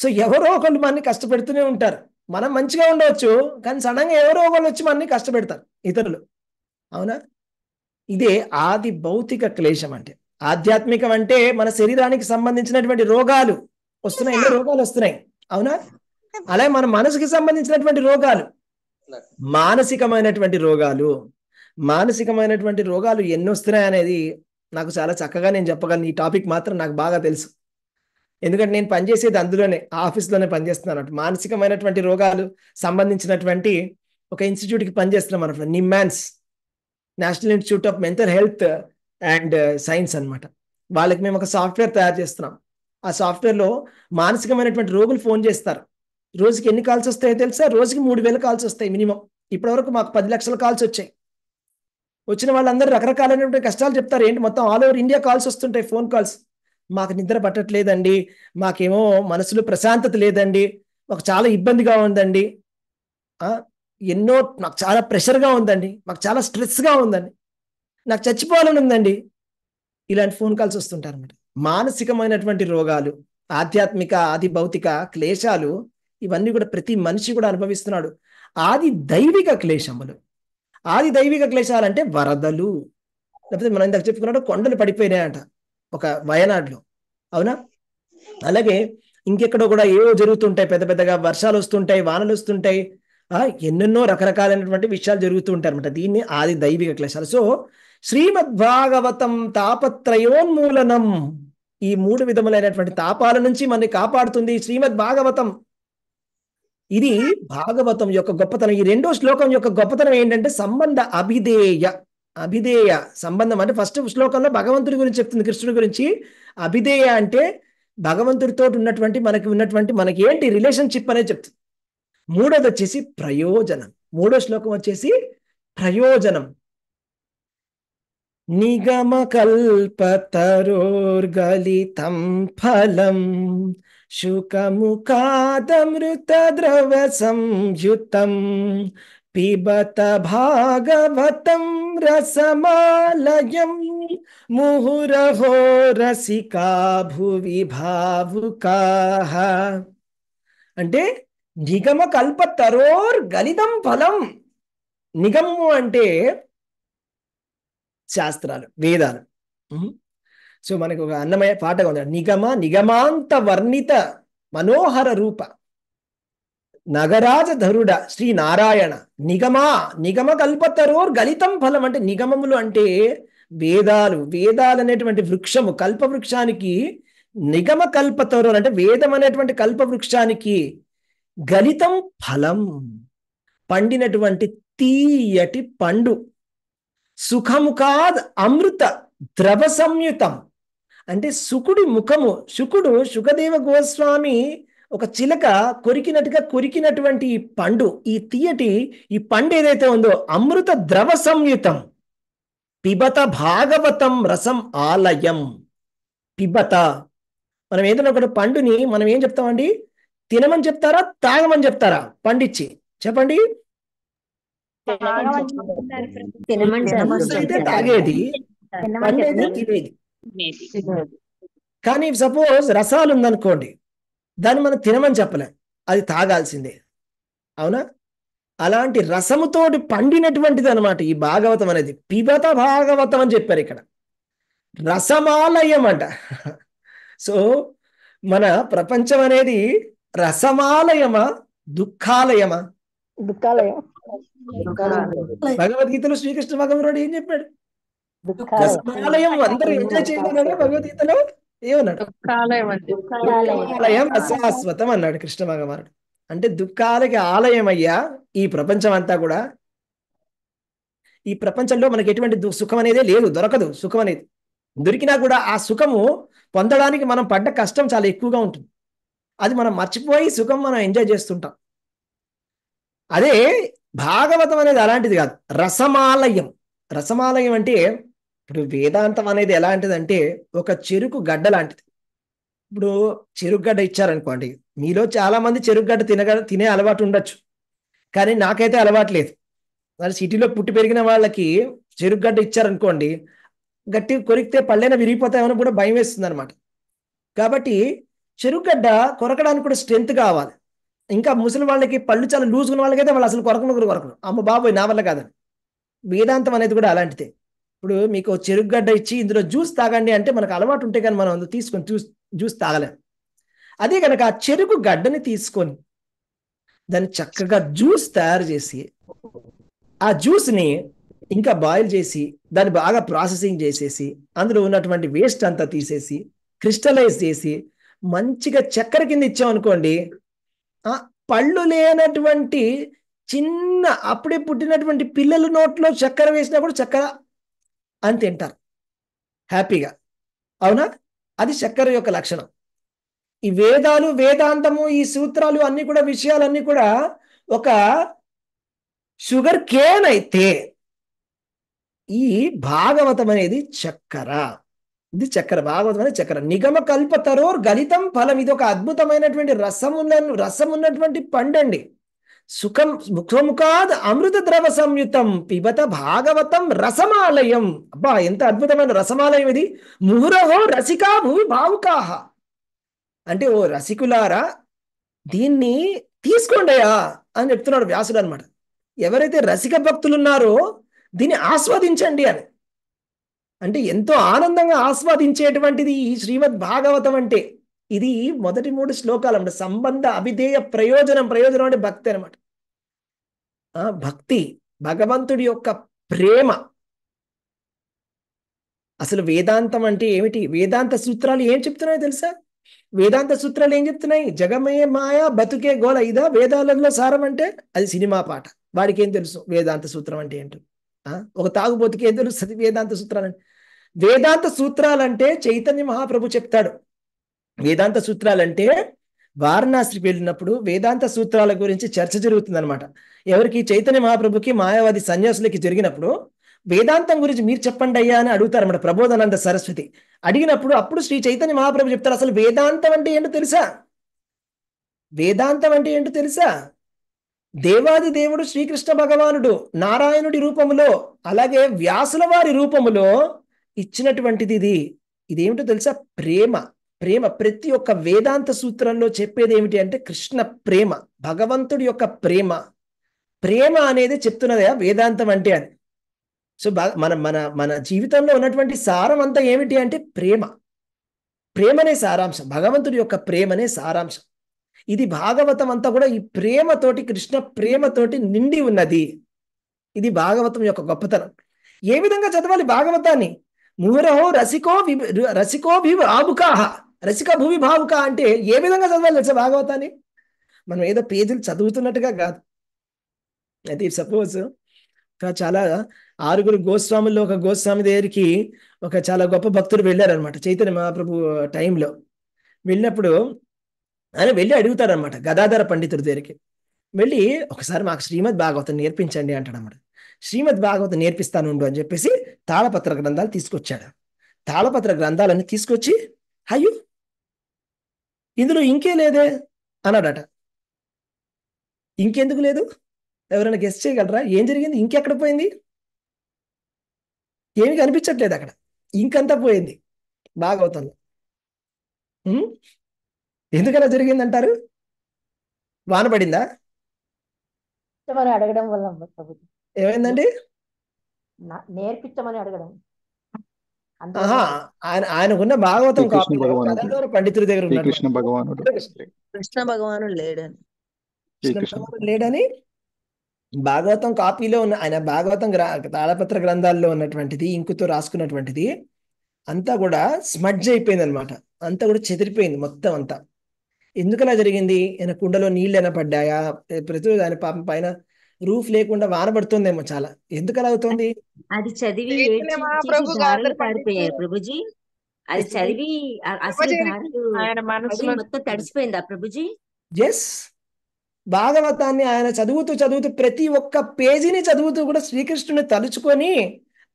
సో ఎవరో ఒకళ్ళు మనని కష్టపెడుతూనే ఉంటారు మనం మంచిగా ఉండవచ్చు కానీ సడన్గా ఎవరో ఒకళ్ళు వచ్చి మనని కష్టపెడతారు ఇతరులు అవునా ఇదే ఆది భౌతిక క్లేశం అంటే ఆధ్యాత్మికం అంటే మన శరీరానికి సంబంధించినటువంటి రోగాలు వస్తున్నాయి ఎన్నో రోగాలు వస్తున్నాయి అవునా అలాగే మన మనసుకి సంబంధించినటువంటి రోగాలు మానసికమైనటువంటి రోగాలు మానసికమైనటువంటి రోగాలు ఎన్ని వస్తున్నాయనేది అనేది నాకు చాలా చక్కగా నేను చెప్పగలను ఈ టాపిక్ మాత్రం నాకు బాగా తెలుసు ఎందుకంటే నేను పనిచేసేది అందులోనే ఆఫీస్లోనే పనిచేస్తున్నాను మానసికమైనటువంటి రోగాలు సంబంధించినటువంటి ఒక ఇన్స్టిట్యూట్కి పనిచేస్తున్నాం అనమాట NIMHANS national institute of mental health and science అనమాట వాళ్ళకి మేము ఒక సాఫ్ట్వేర్ తయారు చేస్తున్నాం ఆ సాఫ్ట్వేర్లో మానసికమైనటువంటి రోగులు ఫోన్ చేస్తారు రోజుకి ఎన్ని కాల్స్ వస్తాయో తెలుసా రోజుకి మూడు వేల కాల్స్ వస్తాయి మినిమం ఇప్పటివరకు మాకు పది లక్షల కాల్స్ వచ్చాయి వచ్చిన వాళ్ళందరూ రకరకాలైనటువంటి కష్టాలు చెప్తారు ఏంటి మొత్తం ఆల్ ఓవర్ ఇండియా కాల్స్ వస్తుంటాయి ఫోన్ కాల్స్ మాకు నిద్ర పట్టట్లేదండి మాకేమో మనసులో ప్రశాంతత లేదండి మాకు చాలా ఇబ్బందిగా ఉందండి ఎన్నో నాకు చాలా ప్రెషర్గా ఉందండి మాకు చాలా స్ట్రెస్గా ఉందండి నాకు చచ్చిపోవాలని ఉందండి ఇలాంటి ఫోన్ కాల్స్ వస్తుంటారు అనమాట మానసికమైనటువంటి రోగాలు ఆధ్యాత్మిక ఆది భౌతిక క్లేశాలు ఇవన్నీ కూడా ప్రతి మనిషి కూడా అనుభవిస్తున్నాడు ఆది దైవిక క్లేశములు ఆది దైవిక క్లేశాలు అంటే వరదలు లేకపోతే మనం ఇందాక చెప్పుకున్నాడు కొండలు పడిపోయినాయంట ఒక వయనాడులో అవునా అలాగే ఇంకెక్కడో కూడా ఏవో జరుగుతుంటాయి పెద్ద పెద్దగా వర్షాలు వస్తుంటాయి వానలు వస్తుంటాయి ఎన్నెన్నో రకరకాలైనటువంటి విషయాలు జరుగుతూ ఉంటాయి అనమాట దీన్ని ఆది దైవిక క్లేశాలు సో శ్రీమద్భాగవతం తాపత్రయోన్మూలనం ఈ మూడు విధములైనటువంటి తాపాల నుంచి మనని కాపాడుతుంది శ్రీమద్భాగవతం ఇది భాగవతం యొక్క గొప్పతనం ఈ రెండో శ్లోకం యొక్క గొప్పతనం ఏంటంటే సంబంధ అభిధేయ అభిధేయ సంబంధం అంటే ఫస్ట్ శ్లోకంలో భగవంతుడి గురించి చెప్తుంది కృష్ణుడి గురించి అభిధేయ అంటే భగవంతుడితో ఉన్నటువంటి మనకి ఉన్నటువంటి మనకి ఏంటి రిలేషన్షిప్ అనేది చెప్తుంది మూడోది వచ్చేసి ప్రయోజనం మూడో శ్లోకం వచ్చేసి ప్రయోజనం నిగమ కల్పతరోర్గలితం ఫలం శుకము కాదమృత ద్రవ సంయుతం పిబత భాగవతం రసమాలయం ముహురహో రసికా భువి భావుకా అంటే నిగమ కల్ప తరోర్ గలితం ఫలం నిగము అంటే శాస్త్రాలు వేదాలు సో మనకు ఒక అన్నమయ పాటగా ఉంది నిగమ నిగమాంత వర్ణిత మనోహర రూప నగరాజధరుడ శ్రీ నారాయణ నిగమ నిగమ కల్పతరోర్ గలితం ఫలం అంటే నిగమములు అంటే వేదాలు వేదాలు అనేటువంటి వృక్షము కల్ప వృక్షానికి నిగమ కల్పతరోర్ అంటే వేదం అనేటువంటి కల్ప వృక్షానికి గలితం ఫలం పండినటువంటి తీయటి పండు సుఖము కాద్ అమృత ద్రవ సంయుతం అంటే శుకుడి ముఖము శుకుడు సుఖదేవ గోస్వామి ఒక చిలక కొరికినట్టుగా కొరికినటువంటి ఈ పండు ఈ తీయటి ఈ పండు ఏదైతే ఉందో అమృత ద్రవ సంయుతం పిబత భాగవతం రసం ఆలయం పిబత మనం ఏదైనా ఒకటి పండుని మనం ఏం చెప్తామండి తినమని చెప్తారా తాగమని చెప్తారా పండిచ్చి చెప్పండి తాగేది పండేది తినేది కానీ సపోజ్ రసాలు ఉందనుకోండి దాన్ని మనం తినమని చెప్పలేం అది తాగాల్సిందే అవునా అలాంటి రసముతోటి పండినటువంటిది అనమాట ఈ భాగవతం అనేది పిబత భాగవతం అని చెప్పారు ఇక్కడ రసమాలయం అంట సో మన ప్రపంచం అనేది రసమాలయమా దుఃఖాలయమా దుఃఖాలయం భగవద్గీతలో శ్రీకృష్ణ భగవనుడు ఏం చెప్పాడు దుఃఖాలయం అందరూ ఎంజాయ్ చేయగలరా భగవద్గీతలో ఏమన్నాడు అశాశ్వతం అన్నాడు కృష్ణ భగవానుడు అంటే దుఃఖాలకి ఆలయం అయ్యా ఈ ప్రపంచం అంతా కూడా ఈ ప్రపంచంలో మనకి ఎటువంటి సుఖం అనేది లేదు దొరకదు సుఖం అనేది దొరికినా కూడా ఆ సుఖము పొందడానికి మనం పడ్డ కష్టం చాలా ఎక్కువగా ఉంటుంది అది మనం మర్చిపోయి సుఖం మనం ఎంజాయ్ చేస్తుంటాం అదే భాగవతం అనేది అలాంటిది కాదు రసమాలయం రసమాలయం అంటే ఇప్పుడు వేదాంతం అనేది ఎలాంటిదంటే ఒక చెరుకు గడ్డ లాంటిది ఇప్పుడు చెరుకుగడ్డ ఇచ్చారనుకోండి మీలో చాలా మంది చెరుకుగడ్డ తినగ తినే అలవాటు ఉండొచ్చు కానీ నాకైతే అలవాటు లేదు మరి సిటీలో పుట్టి పెరిగిన వాళ్ళకి చెరుకుగడ్డ ఇచ్చారనుకోండి గట్టి కొరికితే పళ్ళైన విరిగిపోతాయని కూడా భయం వేస్తుంది అనమాట కాబట్టి చెరుకుగడ్డ కొరకడానికి కూడా స్ట్రెంత్ కావాలి ఇంకా ముసలి వాళ్ళకి పళ్ళు చాలా లూజ్ ఉన్న వాళ్ళకైతే వాళ్ళు అసలు కొరకను కొరకను అమ్మ బాబోయ్ నా వల్ల కాదని వేదాంతం అనేది కూడా అలాంటిదే ఇప్పుడు మీకు చెరుగుగడ్డ ఇచ్చి ఇందులో జ్యూస్ తాగండి అంటే మనకు అలవాటు ఉంటే కానీ మనం తీసుకొని జ్యూస్ జ్యూస్ తాగలేం అదే కనుక ఆ చెరుకు గడ్డని తీసుకొని దాన్ని చక్కగా జ్యూస్ తయారు చేసి ఆ జ్యూస్ని ఇంకా బాయిల్ చేసి దాన్ని బాగా ప్రాసెసింగ్ చేసేసి అందులో ఉన్నటువంటి వేస్ట్ అంతా తీసేసి క్రిస్టలైజ్ చేసి మంచిగా చక్కెర కింద ఇచ్చామనుకోండి పళ్ళు లేనటువంటి చిన్న అప్పుడే పుట్టినటువంటి పిల్లల నోట్లో చక్కెర వేసినా కూడా చక్కెర అని తింటారు హ్యాపీగా అవునా అది చక్కెర యొక్క లక్షణం ఈ వేదాలు వేదాంతము ఈ సూత్రాలు అన్ని కూడా విషయాలన్నీ కూడా ఒక షుగర్ కేన్ అయితే ఈ భాగవతం అనేది చక్కెర ఇది చక్కెర భాగవతం అనేది చక్కెర నిగమ కల్పతరోర్ గలితం ఫలం ఇది ఒక అద్భుతమైనటువంటి రసం ఉన్న రసం ఉన్నటువంటి పండండి సుఖం ముఖముఖాద్ అమృత ద్రవ సంయుతం పిబత భాగవతం రసమాలయం అబ్బా ఎంత అద్భుతమైన రసమాలయం ఇది ముహురహో రసికా భూమి భావుకాహ అంటే ఓ రసికులారా దీన్ని తీసుకోండియా అని చెప్తున్నాడు వ్యాసుడు అనమాట ఎవరైతే రసిక భక్తులు ఉన్నారో దీన్ని ఆస్వాదించండి అని అంటే ఎంతో ఆనందంగా ఆస్వాదించేటువంటిది ఈ శ్రీమద్ భాగవతం అంటే ఇది మొదటి మూడు శ్లోకాలు అంటే సంబంధ అభిధేయ ప్రయోజనం ప్రయోజనం అంటే భక్తి అనమాట భక్తి భగవంతుడి యొక్క ప్రేమ అసలు వేదాంతం అంటే ఏమిటి వేదాంత సూత్రాలు ఏం చెప్తున్నాయి తెలుసా వేదాంత సూత్రాలు ఏం చెప్తున్నాయి జగమయ మాయ బతుకే గోల ఇదా వేదాలలో సారం అంటే అది సినిమా పాట వాడికి ఏం తెలుసు వేదాంత సూత్రం అంటే ఏంటి ఒక తాగుబోతుకి ఏం తెలుస్తుంది వేదాంత సూత్రాలు వేదాంత సూత్రాలంటే చైతన్య మహాప్రభు చెప్తాడు వేదాంత సూత్రాలంటే వారణాసికి వెళ్ళినప్పుడు వేదాంత సూత్రాల గురించి చర్చ జరుగుతుందనమాట ఎవరికి చైతన్య మహాప్రభుకి మాయావాది సన్యాసులకి జరిగినప్పుడు వేదాంతం గురించి మీరు చెప్పండి అయ్యా అని అడుగుతారు అన్నమాట ప్రబోధానంద సరస్వతి అడిగినప్పుడు అప్పుడు శ్రీ చైతన్య మహాప్రభు చెప్తారు అసలు వేదాంతం అంటే ఏంటో తెలుసా వేదాంతం అంటే ఏంటో తెలుసా దేవాది దేవుడు శ్రీకృష్ణ భగవానుడు నారాయణుడి రూపములో అలాగే వ్యాసుల వారి రూపములో ఇచ్చినటువంటిది ఇది ఇదేమిటో తెలుసా ప్రేమ ప్రేమ ప్రతి ఒక్క వేదాంత సూత్రంలో చెప్పేది ఏమిటి అంటే కృష్ణ ప్రేమ భగవంతుడి యొక్క ప్రేమ ప్రేమ అనేది చెప్తున్నది వేదాంతం అంటే అని సో మన మన మన జీవితంలో ఉన్నటువంటి సారం అంతా ఏమిటి అంటే ప్రేమ ప్రేమనే సారాంశం భగవంతుడి యొక్క ప్రేమనే సారాంశం ఇది భాగవతం అంతా కూడా ఈ ప్రేమతోటి కృష్ణ ప్రేమతోటి నిండి ఉన్నది ఇది భాగవతం యొక్క గొప్పతనం ఏ విధంగా చదవాలి భాగవతాన్ని ముహురహో రసికో రసికోభి ఆముకాహ రసిక భూమి భావుక అంటే ఏ విధంగా చదవాలి తెలుసా భాగవతాన్ని మనం ఏదో పేజీలు చదువుతున్నట్టుగా కాదు అయితే సపోజ్ చాలా ఆరుగురు గోస్వాముల్లో ఒక గోస్వామి దగ్గరికి ఒక చాలా గొప్ప భక్తుడు వెళ్ళారనమాట చైతన్య మహాప్రభు టైంలో వెళ్ళినప్పుడు ఆయన వెళ్ళి అడుగుతారనమాట గదాధర పండితుడి దగ్గరికి వెళ్ళి ఒకసారి మాకు శ్రీమద్ భాగవతం నేర్పించండి అంటాడనమాట శ్రీమద్ భాగవతం నేర్పిస్తాను ఉండు అని చెప్పేసి తాళపత్ర గ్రంథాలు తీసుకొచ్చాడు తాళపత్ర గ్రంథాలన్నీ తీసుకొచ్చి అయ్యో ఇందులో ఇంకే లేదే అన్నాడట ఇంకెందుకు లేదు ఎవరైనా గెస్ట్ చేయగలరా ఏం జరిగింది ఇంకెక్కడ పోయింది ఏమి కనిపించట్లేదు అక్కడ ఇంకంతా పోయింది అవుతుంది ఎందుకలా జరిగిందంటారు వాన పడిందా అడగడం వల్ల ఏమైందండి నేర్పించమని అడగడం ఆయన ఆయనకున్న భాగవతం కాదు పండితుడి దగ్గర కృష్ణ భగవానుడు కృష్ణ భగవానుడు లేడని లేడని భాగవతం కాపీలో ఉన్న ఆయన భాగవతం తాళపత్ర గ్రంథాల్లో ఉన్నటువంటిది ఇంకుతో రాసుకున్నటువంటిది అంతా కూడా స్మడ్జ్ అయిపోయింది అనమాట అంతా కూడా చెదిరిపోయింది మొత్తం అంతా ఎందుకలా జరిగింది ఆయన కుండలో నీళ్ళు ఏమైనా పడ్డాయా ప్రతిరోజు ఆయన పాపం పైన రూఫ్ లేకుండా వాన పడుతుందేమో చాలా ఎందుకు అలా అవుతుంది అది చదివి ప్రభుజీ అది చదివి ప్రభుజీ ఎస్ భాగవతాన్ని ఆయన చదువుతూ చదువుతూ ప్రతి ఒక్క పేజీని చదువుతూ కూడా శ్రీకృష్ణుని తలుచుకొని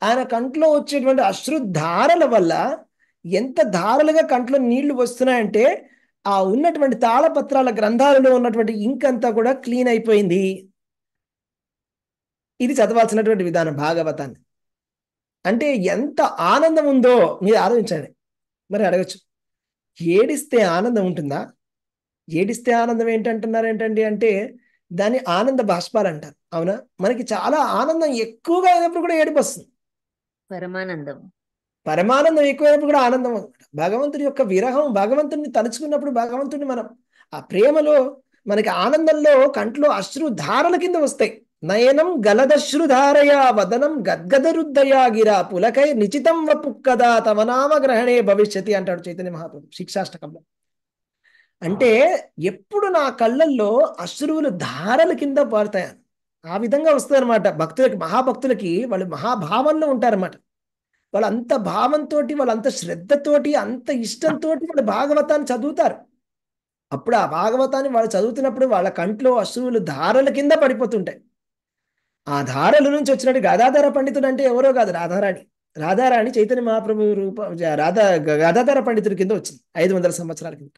ఆయన కంట్లో వచ్చేటువంటి అశ్రుధారల వల్ల ఎంత ధారలుగా కంట్లో నీళ్లు వస్తున్నాయంటే ఆ ఉన్నటువంటి తాళపత్రాల గ్రంథాలలో ఉన్నటువంటి ఇంక్ అంతా కూడా క్లీన్ అయిపోయింది ఇది చదవాల్సినటువంటి విధానం భాగవతాన్ని అంటే ఎంత ఆనందం ఉందో మీరు ఆలోచించండి మరి అడగచ్చు ఏడిస్తే ఆనందం ఉంటుందా ఏడిస్తే ఆనందం ఏంటంటున్నారు ఏంటండి అంటే దాన్ని ఆనంద బాష్పాలు అంటారు అవునా మనకి చాలా ఆనందం ఎక్కువగా అయినప్పుడు కూడా ఏడుపు పరమానందం పరమానందం ఎక్కువైనప్పుడు కూడా ఆనందం అనమాట భగవంతుడి యొక్క విరహం భగవంతుడిని తలుచుకున్నప్పుడు భగవంతుడిని మనం ఆ ప్రేమలో మనకి ఆనందంలో కంట్లో అశ్రు ధారల కింద వస్తాయి నయనం గలదశ్రుధారయా వదనం గద్గదరుద్ధయా గిరా పులకై నిచితం వపుక్కదా తమ గ్రహణే భవిష్యతి అంటాడు చైతన్య మహాప్రభు శిక్షాష్టకంలో అంటే ఎప్పుడు నా కళ్ళల్లో అశ్రువులు ధారల కింద పారుతాయి ఆ విధంగా అనమాట భక్తులకి మహాభక్తులకి వాళ్ళు మహాభావంలో ఉంటారన్నమాట వాళ్ళు అంత భావంతో వాళ్ళు అంత శ్రద్ధతోటి అంత ఇష్టంతో వాళ్ళు భాగవతాన్ని చదువుతారు అప్పుడు ఆ భాగవతాన్ని వాళ్ళు చదువుతున్నప్పుడు వాళ్ళ కంట్లో అశ్రువులు ధారల కింద పడిపోతుంటాయి ఆ ధారలు నుంచి వచ్చినట్టు గదాధర పండితుడు అంటే ఎవరో కాదు రాధారాణి రాధారాణి చైతన్య మహాప్రభు రూప రాధా గదాధర పండితుడి కింద వచ్చింది ఐదు వందల సంవత్సరాల కింద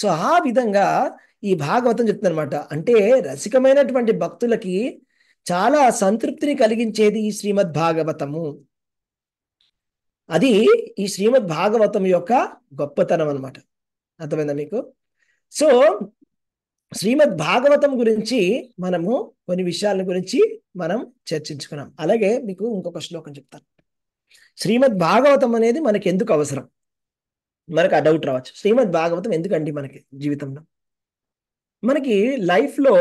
సో ఆ విధంగా ఈ భాగవతం చెప్తుందనమాట అంటే రసికమైనటువంటి భక్తులకి చాలా సంతృప్తిని కలిగించేది ఈ శ్రీమద్ భాగవతము అది ఈ శ్రీమద్ భాగవతం యొక్క గొప్పతనం అనమాట అర్థమైందా మీకు సో శ్రీమద్ భాగవతం గురించి మనము కొన్ని విషయాల గురించి మనం చర్చించుకున్నాం అలాగే మీకు ఇంకొక శ్లోకం చెప్తాను శ్రీమద్ భాగవతం అనేది మనకి ఎందుకు అవసరం మనకు ఆ డౌట్ రావచ్చు శ్రీమద్ భాగవతం ఎందుకండి మనకి జీవితంలో మనకి లైఫ్లో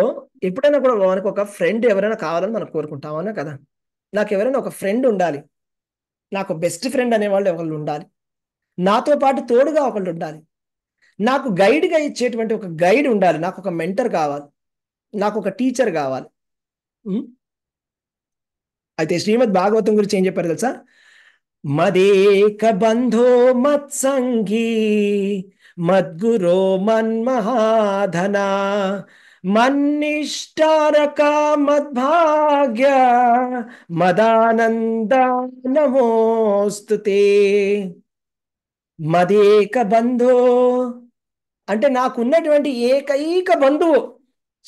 ఎప్పుడైనా కూడా మనకు ఒక ఫ్రెండ్ ఎవరైనా కావాలని మనం కోరుకుంటామనే కదా నాకు ఎవరైనా ఒక ఫ్రెండ్ ఉండాలి నాకు బెస్ట్ ఫ్రెండ్ అనేవాళ్ళు ఒకళ్ళు ఉండాలి నాతో పాటు తోడుగా ఒకళ్ళు ఉండాలి నాకు గైడ్గా ఇచ్చేటువంటి ఒక గైడ్ ఉండాలి నాకు ఒక మెంటర్ కావాలి నాకు ఒక టీచర్ కావాలి అయితే శ్రీమద్ భాగవతం గురించి ఏం చెప్పారు తెలుసా మదేక బంధో మత్సంగీ మద్గురో మన్మహాధనా మన్నిష్టారక మద్భాగ్య మదానంద నమోస్తుతే మదేక బంధో అంటే నాకున్నటువంటి ఏకైక బంధువు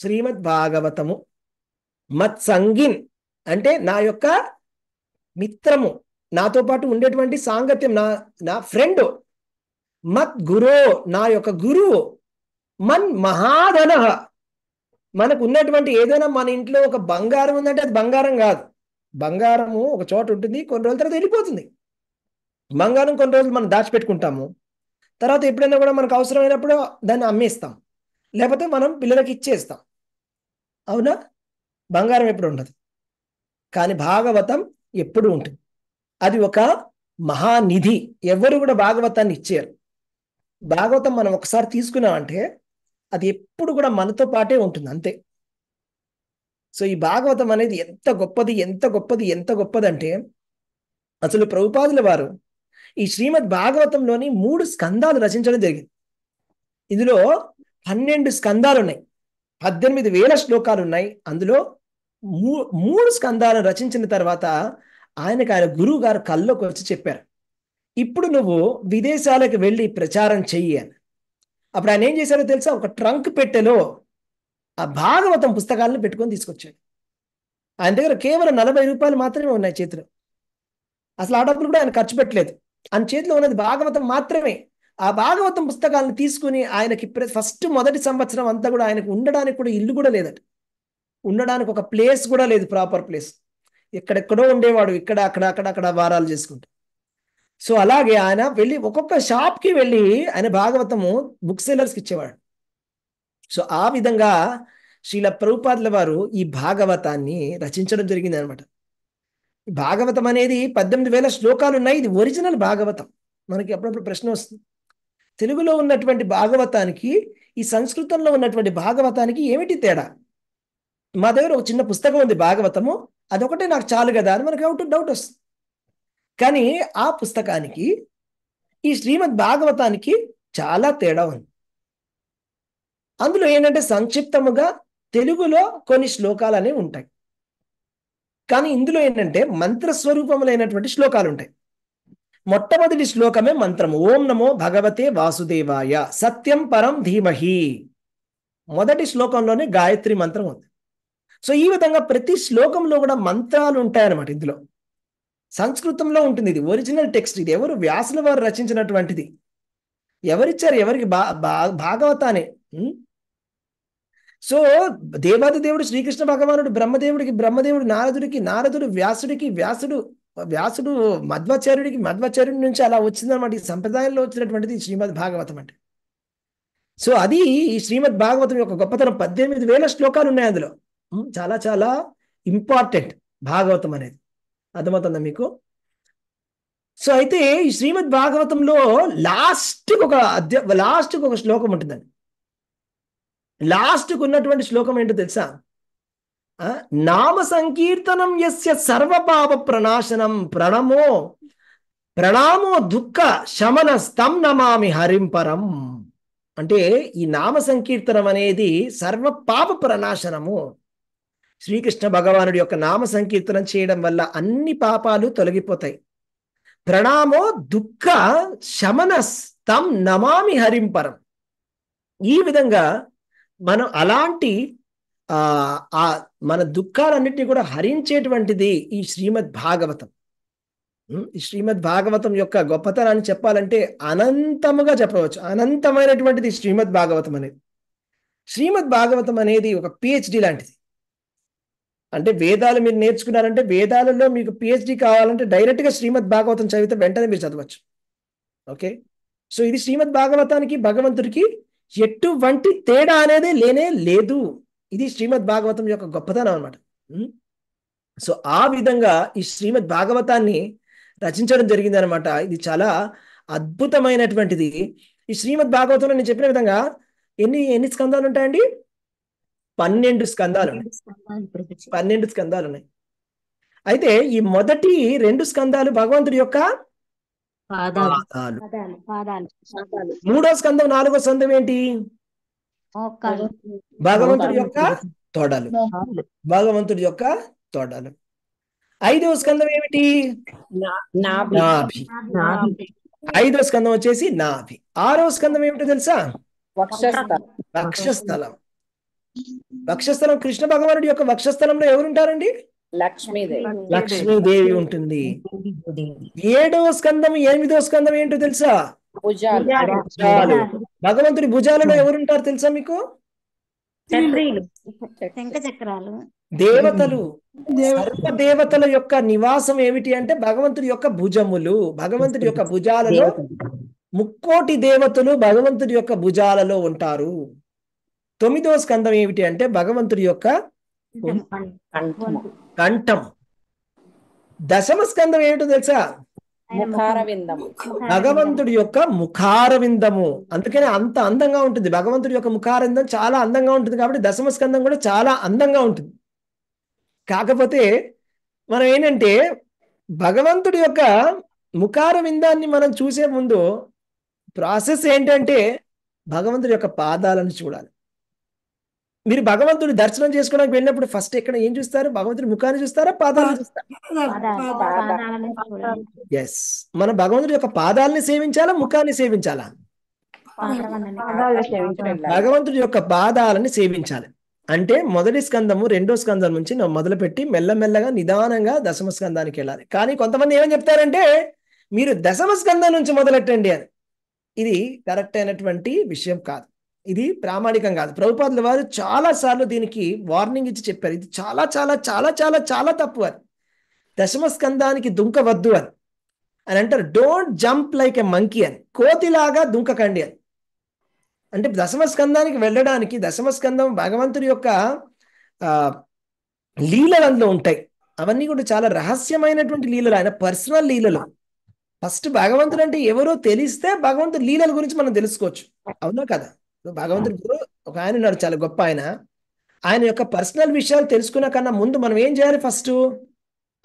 శ్రీమద్ భాగవతము మత్సంగిన్ అంటే నా యొక్క మిత్రము నాతో పాటు ఉండేటువంటి సాంగత్యం నా నా ఫ్రెండ్ మత్ గురో నా యొక్క గురువు మన్ మహాధన మనకు ఉన్నటువంటి ఏదైనా మన ఇంట్లో ఒక బంగారం ఉందంటే అది బంగారం కాదు బంగారము ఒక చోట ఉంటుంది కొన్ని రోజుల తర్వాత వెళ్ళిపోతుంది బంగారం కొన్ని రోజులు మనం దాచిపెట్టుకుంటాము తర్వాత ఎప్పుడైనా కూడా మనకు అవసరమైనప్పుడు దాన్ని అమ్మేస్తాం లేకపోతే మనం పిల్లలకి ఇచ్చేస్తాం అవునా బంగారం ఎప్పుడు ఉండదు కానీ భాగవతం ఎప్పుడు ఉంటుంది అది ఒక మహానిధి ఎవరు కూడా భాగవతాన్ని ఇచ్చారు భాగవతం మనం ఒకసారి తీసుకున్నామంటే అది ఎప్పుడు కూడా మనతో పాటే ఉంటుంది అంతే సో ఈ భాగవతం అనేది ఎంత గొప్పది ఎంత గొప్పది ఎంత గొప్పది అంటే అసలు ప్రభుపాదుల వారు ఈ శ్రీమద్ భాగవతంలోని మూడు స్కందాలు రచించడం జరిగింది ఇందులో పన్నెండు స్కందాలు ఉన్నాయి పద్దెనిమిది వేల శ్లోకాలు ఉన్నాయి అందులో మూ మూడు స్కందాలను రచించిన తర్వాత ఆయనకు ఆయన గురువు గారు కల్లోకి వచ్చి చెప్పారు ఇప్పుడు నువ్వు విదేశాలకు వెళ్ళి ప్రచారం చెయ్యి అని అప్పుడు ఆయన ఏం చేశారో తెలుసా ఒక ట్రంక్ పెట్టెలో ఆ భాగవతం పుస్తకాలను పెట్టుకొని తీసుకొచ్చాడు ఆయన దగ్గర కేవలం నలభై రూపాయలు మాత్రమే ఉన్నాయి చేతిలో అసలు ఆ డబ్బులు కూడా ఆయన ఖర్చు పెట్టలేదు ఆయన చేతిలో ఉన్నది భాగవతం మాత్రమే ఆ భాగవతం పుస్తకాలను తీసుకుని ఆయనకి ఫస్ట్ మొదటి సంవత్సరం అంతా కూడా ఆయనకు ఉండడానికి కూడా ఇల్లు కూడా లేదట ఉండడానికి ఒక ప్లేస్ కూడా లేదు ప్రాపర్ ప్లేస్ ఎక్కడెక్కడో ఉండేవాడు ఇక్కడ అక్కడ అక్కడ అక్కడ వారాలు చేసుకుంటూ సో అలాగే ఆయన వెళ్ళి ఒక్కొక్క షాప్కి వెళ్ళి ఆయన భాగవతము బుక్ సెల్లర్స్కి ఇచ్చేవాడు సో ఆ విధంగా శ్రీల ప్రభుపాదుల వారు ఈ భాగవతాన్ని రచించడం జరిగింది అనమాట భాగవతం అనేది పద్దెనిమిది వేల శ్లోకాలు ఉన్నాయి ఇది ఒరిజినల్ భాగవతం మనకి అప్పుడప్పుడు ప్రశ్న వస్తుంది తెలుగులో ఉన్నటువంటి భాగవతానికి ఈ సంస్కృతంలో ఉన్నటువంటి భాగవతానికి ఏమిటి తేడా మా దగ్గర ఒక చిన్న పుస్తకం ఉంది భాగవతము అదొకటే నాకు చాలు కదా అని మనకు అవుట్ డౌట్ వస్తుంది కానీ ఆ పుస్తకానికి ఈ శ్రీమద్ భాగవతానికి చాలా తేడా ఉంది అందులో ఏంటంటే సంక్షిప్తముగా తెలుగులో కొన్ని శ్లోకాలు ఉంటాయి కానీ ఇందులో ఏంటంటే మంత్ర స్వరూపములైనటువంటి శ్లోకాలు ఉంటాయి మొట్టమొదటి శ్లోకమే మంత్రం ఓం నమో భగవతే వాసుదేవాయ సత్యం పరం ధీమహి మొదటి శ్లోకంలోనే గాయత్రి మంత్రం ఉంది సో ఈ విధంగా ప్రతి శ్లోకంలో కూడా మంత్రాలు ఉంటాయన్నమాట ఇందులో సంస్కృతంలో ఉంటుంది ఇది ఒరిజినల్ టెక్స్ట్ ఇది ఎవరు వ్యాసుల వారు రచించినటువంటిది ఎవరిచ్చారు ఎవరికి భా భాగవతానే సో దేవాది దేవుడు శ్రీకృష్ణ భగవానుడు బ్రహ్మదేవుడికి బ్రహ్మదేవుడు నారదుడికి నారదుడు వ్యాసుడికి వ్యాసుడు వ్యాసుడు మధ్వాచార్యుడికి మధ్వాచార్యుడి నుంచి అలా వచ్చిందన్నమాట ఈ సంప్రదాయంలో వచ్చినటువంటిది శ్రీమద్ భాగవతం అంటే సో అది ఈ శ్రీమద్ భాగవతం యొక్క గొప్పతనం పద్దెనిమిది వేల శ్లోకాలు ఉన్నాయి అందులో చాలా చాలా ఇంపార్టెంట్ భాగవతం అనేది అర్థమవుతుందా మీకు సో అయితే ఈ శ్రీమద్ భాగవతంలో లాస్ట్కి ఒక అధ్య లాస్ట్కి ఒక శ్లోకం ఉంటుందండి లాస్ట్కు ఉన్నటువంటి శ్లోకం ఏంటో తెలుసా నామ సంకీర్తనం ఎస్య సర్వపాప ప్రణాశనం ప్రణమో ప్రణామో దుఃఖ శమన స్తం నమామి హరింపరం అంటే ఈ నామ సంకీర్తనం అనేది సర్వ పాప ప్రణాశనము శ్రీకృష్ణ భగవానుడి యొక్క నామ సంకీర్తనం చేయడం వల్ల అన్ని పాపాలు తొలగిపోతాయి ప్రణామో దుఃఖ శమన స్తం నమామి హరింపరం ఈ విధంగా మనం అలాంటి ఆ మన దుఃఖాలన్నిటినీ కూడా హరించేటువంటిది ఈ శ్రీమద్ భాగవతం ఈ శ్రీమద్ భాగవతం యొక్క గొప్పతనాన్ని చెప్పాలంటే అనంతముగా చెప్పవచ్చు అనంతమైనటువంటిది శ్రీమద్ భాగవతం అనేది శ్రీమద్ భాగవతం అనేది ఒక పిహెచ్డి లాంటిది అంటే వేదాలు మీరు నేర్చుకున్నారంటే వేదాలలో మీకు పిహెచ్డి కావాలంటే డైరెక్ట్గా శ్రీమద్ భాగవతం చదివితే వెంటనే మీరు చదవచ్చు ఓకే సో ఇది శ్రీమద్ భాగవతానికి భగవంతుడికి ఎటువంటి తేడా అనేది లేనే లేదు ఇది శ్రీమద్ భాగవతం యొక్క గొప్పతనం అనమాట సో ఆ విధంగా ఈ శ్రీమద్ భాగవతాన్ని రచించడం జరిగింది అనమాట ఇది చాలా అద్భుతమైనటువంటిది ఈ శ్రీమద్ భాగవతంలో నేను చెప్పిన విధంగా ఎన్ని ఎన్ని స్కందాలు ఉంటాయండి పన్నెండు స్కందాలు ఉన్నాయి పన్నెండు స్కందాలు ఉన్నాయి అయితే ఈ మొదటి రెండు స్కందాలు భగవంతుడి యొక్క పాదాలు మూడో స్కందం నాలుగో స్కందం ఏంటి భగవంతుడి యొక్క తొడలు భగవంతుడి యొక్క తొడలు ఐదవ స్కందం ఏమిటి నాభి ఐదవ స్కందం వచ్చేసి నాభి ఆరో స్కందం ఏమిటో తెలుసా వక్షస్థలం వక్షస్థలం కృష్ణ భగవానుడి యొక్క వక్షస్థలంలో ఎవరుంటారండి లక్ష్మీదేవి లక్ష్మీదేవి ఉంటుంది ఏడవ స్కందం ఎనిమిదవ స్కందం ఏంటో తెలుసా భుజాలు భగవంతుడి భుజాలలో ఎవరుంటారు తెలుసా మీకు చక్రాలు దేవతలు దేవతల యొక్క నివాసం ఏమిటి అంటే భగవంతుడి యొక్క భుజములు భగవంతుడి యొక్క భుజాలలో ముక్కోటి దేవతలు భగవంతుడి యొక్క భుజాలలో ఉంటారు తొమ్మిదవ స్కందం ఏమిటి అంటే భగవంతుడి యొక్క కంఠం దశమ స్కందం ఏమిటో తెలుసా భగవంతుడి యొక్క ముఖారవిందము అందుకనే అంత అందంగా ఉంటుంది భగవంతుడి యొక్క ముఖారవిందం చాలా అందంగా ఉంటుంది కాబట్టి దశమ స్కందం కూడా చాలా అందంగా ఉంటుంది కాకపోతే మనం ఏంటంటే భగవంతుడి యొక్క ముఖారవిందాన్ని మనం చూసే ముందు ప్రాసెస్ ఏంటంటే భగవంతుడి యొక్క పాదాలను చూడాలి మీరు భగవంతుని దర్శనం చేసుకోవడానికి వెళ్ళినప్పుడు ఫస్ట్ ఎక్కడ ఏం చూస్తారు భగవంతుడి ముఖాన్ని చూస్తారా పాదాలు చూస్తారా ఎస్ మన భగవంతుడి యొక్క పాదాలని సేవించాలా ముఖాన్ని సేవించాలా భగవంతుడి యొక్క పాదాలని సేవించాలి అంటే మొదటి స్కందము రెండో స్కందం నుంచి మొదలుపెట్టి మెల్లమెల్లగా నిదానంగా దశమ స్కందానికి వెళ్ళాలి కానీ కొంతమంది ఏమని చెప్తారంటే మీరు దశమ స్కందం నుంచి మొదలెట్టండి అని ఇది కరెక్ట్ అయినటువంటి విషయం కాదు ఇది ప్రామాణికం కాదు ప్రభుపాదుల వారు సార్లు దీనికి వార్నింగ్ ఇచ్చి చెప్పారు ఇది చాలా చాలా చాలా చాలా చాలా తప్పు అది దశమ స్కందానికి దుంకవద్దు అని అని అంటారు don't jump like a monkey అని కోతిలాగా దుంకకండి అని అంటే దశమ స్కందానికి వెళ్ళడానికి దశమ స్కందం భగవంతుడి యొక్క లీలలు ఉంటాయి అవన్నీ కూడా చాలా రహస్యమైనటువంటి లీలలు ఆయన పర్సనల్ లీలలు ఫస్ట్ భగవంతుడు అంటే ఎవరో తెలిస్తే భగవంతుడి లీలల గురించి మనం తెలుసుకోవచ్చు అవునా కదా భగవంతుడు గురు ఒక ఆయన ఉన్నారు చాలా గొప్ప ఆయన ఆయన యొక్క పర్సనల్ విషయాలు తెలుసుకున్న కన్నా ముందు మనం ఏం చేయాలి ఫస్ట్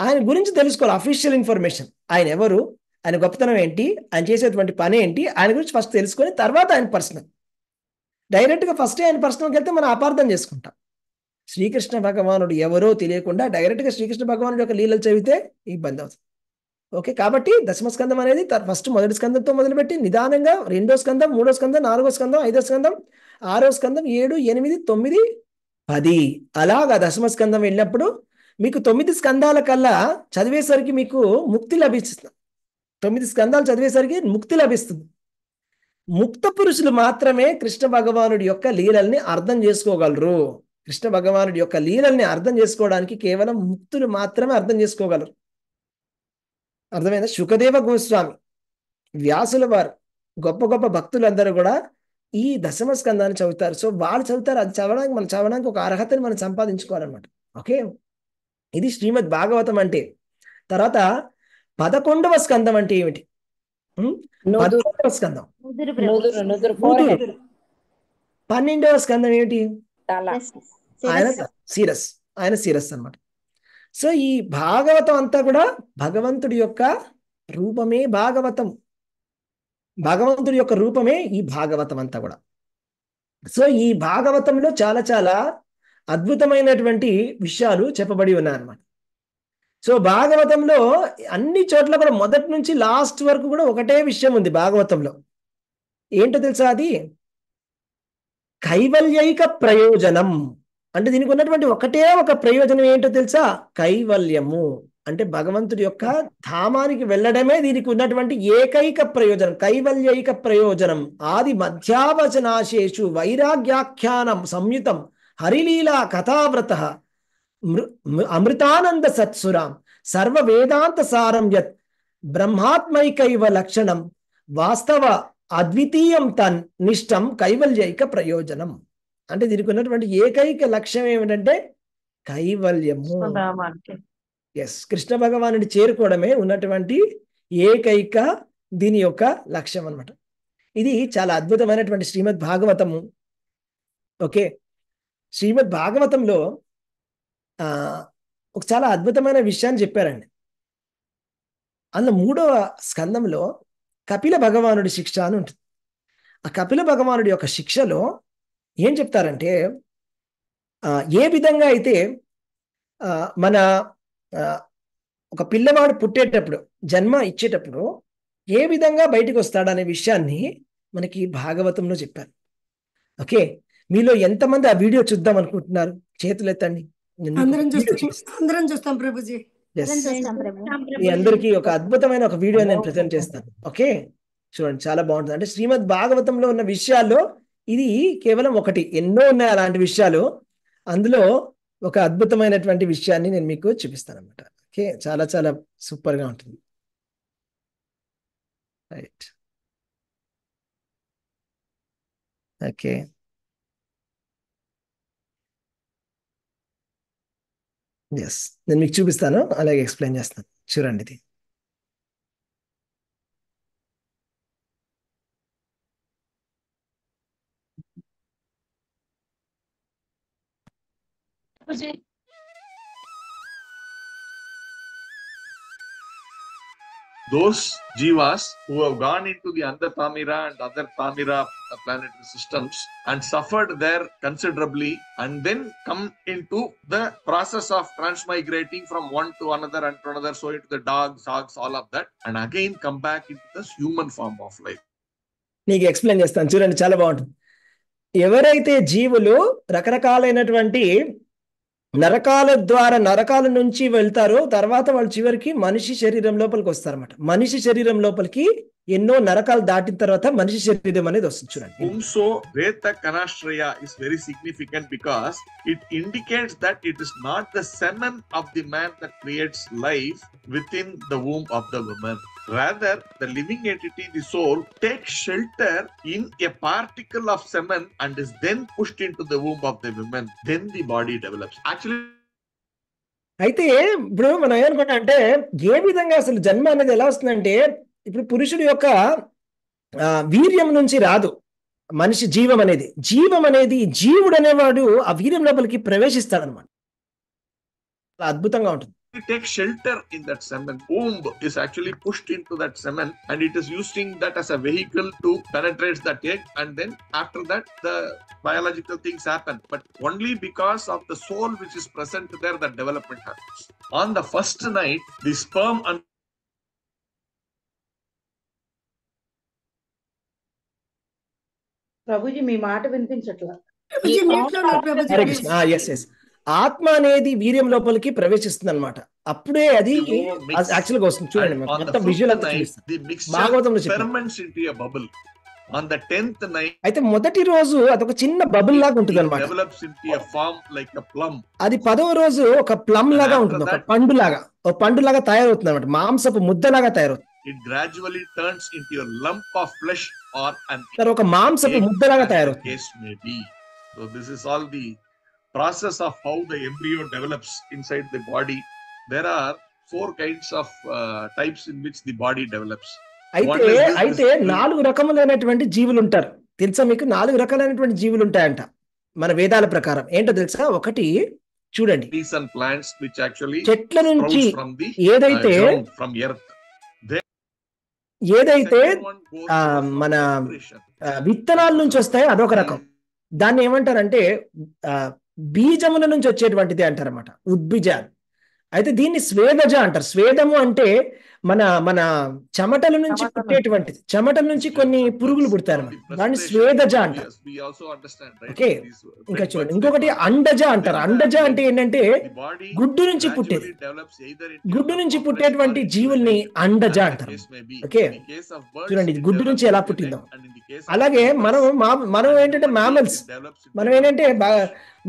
ఆయన గురించి తెలుసుకోవాలి అఫీషియల్ ఇన్ఫర్మేషన్ ఆయన ఎవరు ఆయన గొప్పతనం ఏంటి ఆయన చేసేటువంటి పని ఏంటి ఆయన గురించి ఫస్ట్ తెలుసుకొని తర్వాత ఆయన పర్సనల్ గా ఫస్ట్ ఆయన పర్సనల్కి వెళ్తే మనం అపార్థం చేసుకుంటాం శ్రీకృష్ణ భగవానుడు ఎవరో తెలియకుండా డైరెక్ట్గా శ్రీకృష్ణ భగవానుడు యొక్క లీలలు చదివితే ఇబ్బంది అవుతుంది ఓకే కాబట్టి దశమ స్కంధం అనేది ఫస్ట్ మొదటి స్కందంతో మొదలుపెట్టి నిదానంగా రెండో స్కందం మూడో స్కందం నాలుగో స్కందం ఐదో స్కందం ఆరో స్కంధం ఏడు ఎనిమిది తొమ్మిది పది అలాగా దశమ స్కంధం వెళ్ళినప్పుడు మీకు తొమ్మిది స్కంధాల కల్లా చదివేసరికి మీకు ముక్తి లభిస్తుంది తొమ్మిది స్కంధాలు చదివేసరికి ముక్తి లభిస్తుంది ముక్త పురుషులు మాత్రమే కృష్ణ భగవానుడి యొక్క లీలల్ని అర్థం చేసుకోగలరు కృష్ణ భగవానుడి యొక్క లీలల్ని అర్థం చేసుకోవడానికి కేవలం ముక్తులు మాత్రమే అర్థం చేసుకోగలరు అర్థమైంది సుఖదేవ గోస్వామి వ్యాసుల వారు గొప్ప గొప్ప భక్తులందరూ కూడా ఈ దశమ స్కందాన్ని చదువుతారు సో వాళ్ళు చదువుతారు అది చదవడానికి మనం చదవడానికి ఒక అర్హతని మనం సంపాదించుకోవాలన్నమాట ఓకే ఇది శ్రీమద్ భాగవతం అంటే తర్వాత పదకొండవ స్కందం అంటే ఏమిటి పదకొండవ స్కందం పన్నెండవ స్కందం ఏమిటి ఆయన సిరస్ ఆయన సిరస్ అనమాట సో ఈ భాగవతం అంతా కూడా భగవంతుడి యొక్క రూపమే భాగవతం భగవంతుడి యొక్క రూపమే ఈ భాగవతం అంతా కూడా సో ఈ భాగవతంలో చాలా చాలా అద్భుతమైనటువంటి విషయాలు చెప్పబడి ఉన్నాయన్నమాట సో భాగవతంలో అన్ని చోట్ల కూడా మొదటి నుంచి లాస్ట్ వరకు కూడా ఒకటే విషయం ఉంది భాగవతంలో ఏంటో తెలుసా అది కైవల్యైక ప్రయోజనం అంటే దీనికి ఉన్నటువంటి ఒకటే ఒక ప్రయోజనం ఏంటో తెలుసా కైవల్యము అంటే భగవంతుడి యొక్క hmm. ధామానికి వెళ్ళడమే దీనికి ఉన్నటువంటి ఏకైక ప్రయోజనం కైవల్యైక ప్రయోజనం ఆది మధ్యావచనాశేషు వైరాగ్యాఖ్యానం సంయుతం హరిలీలా కథావ్రత అమృతానంద సత్సురాం సర్వ వేదాంత సారం యత్ బ్రహ్మాత్మైకైవ లక్షణం వాస్తవ అద్వితీయం తన్ నిష్టం కైవల్యైక ప్రయోజనం అంటే దీనికి ఉన్నటువంటి ఏకైక లక్ష్యం ఏమిటంటే కైవల్యము ఎస్ కృష్ణ భగవానుడి చేరుకోవడమే ఉన్నటువంటి ఏకైక దీని యొక్క లక్ష్యం అనమాట ఇది చాలా అద్భుతమైనటువంటి శ్రీమద్ భాగవతము ఓకే శ్రీమద్ భాగవతంలో ఆ ఒక చాలా అద్భుతమైన విషయాన్ని చెప్పారండి అందులో మూడవ స్కందంలో కపిల భగవానుడి శిక్ష అని ఉంటుంది ఆ కపిల భగవానుడి యొక్క శిక్షలో ఏం చెప్తారంటే ఏ విధంగా అయితే మన ఒక పిల్లవాడు పుట్టేటప్పుడు జన్మ ఇచ్చేటప్పుడు ఏ విధంగా బయటకు వస్తాడనే విషయాన్ని మనకి భాగవతంలో చెప్పారు ఓకే మీలో ఎంతమంది ఆ వీడియో చూద్దాం అనుకుంటున్నారు చేతులు ఎత్తండి చూస్తాం మీ అందరికి ఒక అద్భుతమైన ఒక వీడియో నేను ప్రజెంట్ చేస్తాను ఓకే చూడండి చాలా బాగుంటుంది అంటే శ్రీమద్ భాగవతంలో ఉన్న విషయాల్లో ఇది కేవలం ఒకటి ఎన్నో ఉన్నాయి అలాంటి విషయాలు అందులో ఒక అద్భుతమైనటువంటి విషయాన్ని నేను మీకు చూపిస్తాను అనమాట ఓకే చాలా చాలా సూపర్గా ఉంటుంది రైట్ ఓకే ఎస్ నేను మీకు చూపిస్తాను అలాగే ఎక్స్ప్లెయిన్ చేస్తాను చూడండి ఇది Guruji those jivas who have gone into the Andatamira and other Tamira planetary systems and suffered there considerably and then come into the process of transmigrating from one to another and to another, so into the dogs, hogs, all of that, and again come back into this human form of life. నీకు explain చేస్తాను చూడండి చాలా బాగుంటుంది ఎవరైతే జీవులు రకరకాలైనటువంటి నరకాల ద్వారా నరకాల నుంచి వెళ్తారో తర్వాత వాళ్ళు చివరికి మనిషి శరీరం లోపలికి వస్తారన్నమాట మనిషి శరీరం లోపలికి ఎన్నో నరకాలు దాటిన తర్వాత మనిషి శరీరం అనేది వస్తుంది చూడండి సో వేత కనాశ్రయ is very significant because it indicates that it is not the semen of the man that creates life within the womb of the woman Rather, the living entity, the soul, takes shelter in a particle of semen and is then pushed into the womb of the woman. Then the body develops. Actually, అయితే ఇప్పుడు మనం ఏమనుకుంటా అంటే ఏ విధంగా అసలు జన్మ అనేది ఎలా వస్తుందంటే ఇప్పుడు పురుషుడు యొక్క వీర్యం నుంచి రాదు మనిషి జీవం అనేది జీవం అనేది జీవుడు అనేవాడు ఆ వీర్యం లోపలికి ప్రవేశిస్తాడనమాట అద్భుతంగా ఉంటుంది take shelter in that cement. Omb is actually pushed into that cement and it is using that as a vehicle to penetrate that egg and then after that the biological things happen. But only because of the soul which is present there that development happens. On the first night, the sperm and ప్రభుజీ మీ మాట వినిపించట్లా yes yes ఆత్మ అనేది వీర్యం లోపలికి ప్రవేశిస్తుంది అనమాట అప్పుడే అది యాక్చువల్ గా వస్తుంది చూడండి మొత్తం visual bubble on the tenth night అయితే మొదటి రోజు అదొక చిన్న బబుల్ లాగా ఉంటుంది అనమాట అది పదవ రోజు ఒక ప్లమ్ లాగా ఉంటుంది ఒక పండు లాగా ఒక పండు లాగా తయారవుతుంది అనమాట మాంసపు ముద్ద లాగా తయారవుతుంది it gradually turns in your lump of flesh or and ఒక మాంసపు ముద్ద లాగా తయారవుతుంది so this is all the process of how the embryo develops inside the body there are four kinds of types in in which body develops అయితే అయితే నాలుగు రకములైనటువంటి జీవులు ఉంటారు తెలుసా మీకు నాలుగు రకాలైనటువంటి జీవులు ఉంటాయంట మన వేదాల ప్రకారం ఏంటో తెలుసా ఒకటి చూడండి ప్లాంట్స్ విచ్ యాక్చువల్లీ చెట్ల నుంచి uh, ఏదైతే ఫ్రమ్ ఎర్త్ ఏదైతే మన విత్తనాల నుంచి వస్తాయో అదొక రకం దాన్ని ఏమంటారంటే బీజముల నుంచి వచ్చేటువంటిది అంటారన్నమాట ఉద్భిజ అయితే దీన్ని స్వేదజ అంటారు స్వేదము అంటే మన మన చెమటల నుంచి పుట్టేటువంటిది చెమటల నుంచి కొన్ని పురుగులు పుడతారు దాన్ని స్వేదజ అంటారు ఓకే ఇంకా చూడండి ఇంకొకటి అండజ అంటారు అండజ అంటే ఏంటంటే గుడ్డు నుంచి పుట్టేది గుడ్డు నుంచి పుట్టేటువంటి జీవుల్ని అండజ అంటారు ఓకే చూడండి గుడ్డు నుంచి ఎలా పుట్టిందాం అలాగే మనం మనం ఏంటంటే మ్యామల్స్ మనం ఏంటంటే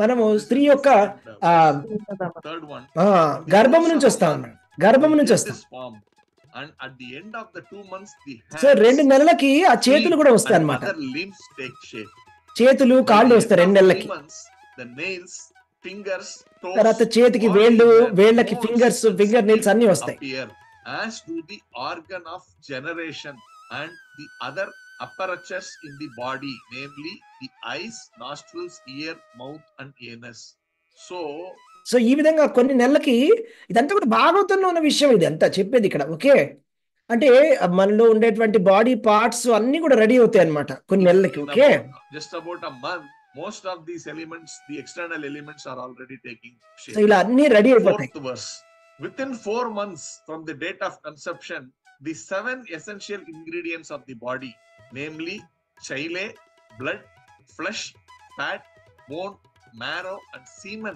మనము స్త్రీ యొక్క గర్భం నుంచి వస్తాం గర్భం నుంచి వస్తాం and at the end of the two months the sir రెండు నెలలకి ఆ చేతులు కూడా వస్తాయి అన్నమాట లిమ్స్ టేక్ షేప్ చేతులు కాళ్ళు వస్తాయి రెండు నెలలకి ద నెయిల్స్ ఫింగర్స్ తర్వాత చేతికి వేళ్ళు వేళ్ళకి ఫింగర్స్ ఫింగర్ నెయిల్స్ అన్ని వస్తాయి as to the organ of generation and the other apparatus in the body namely the eyes nostrils ear mouth and anus so so ఈ విధంగా కొన్ని నెలలకి ఇదంతా కూడా భాగవతంలో ఉన్న విషయం ఇది అంతా చెప్పేది ఇక్కడ ఓకే అంటే మనలో ఉండేటువంటి బాడీ పార్ట్స్ అన్ని కూడా రెడీ అవుతాయి అనమాట కొన్ని నెలలకి okay just about most of these elements the external elements are already taking shape ఇలా అన్ని రెడీ అయిపోతాయి within 4 months from the date of conception the seven essential ingredients of the body namely chyle blood flesh fat bone నాలుగు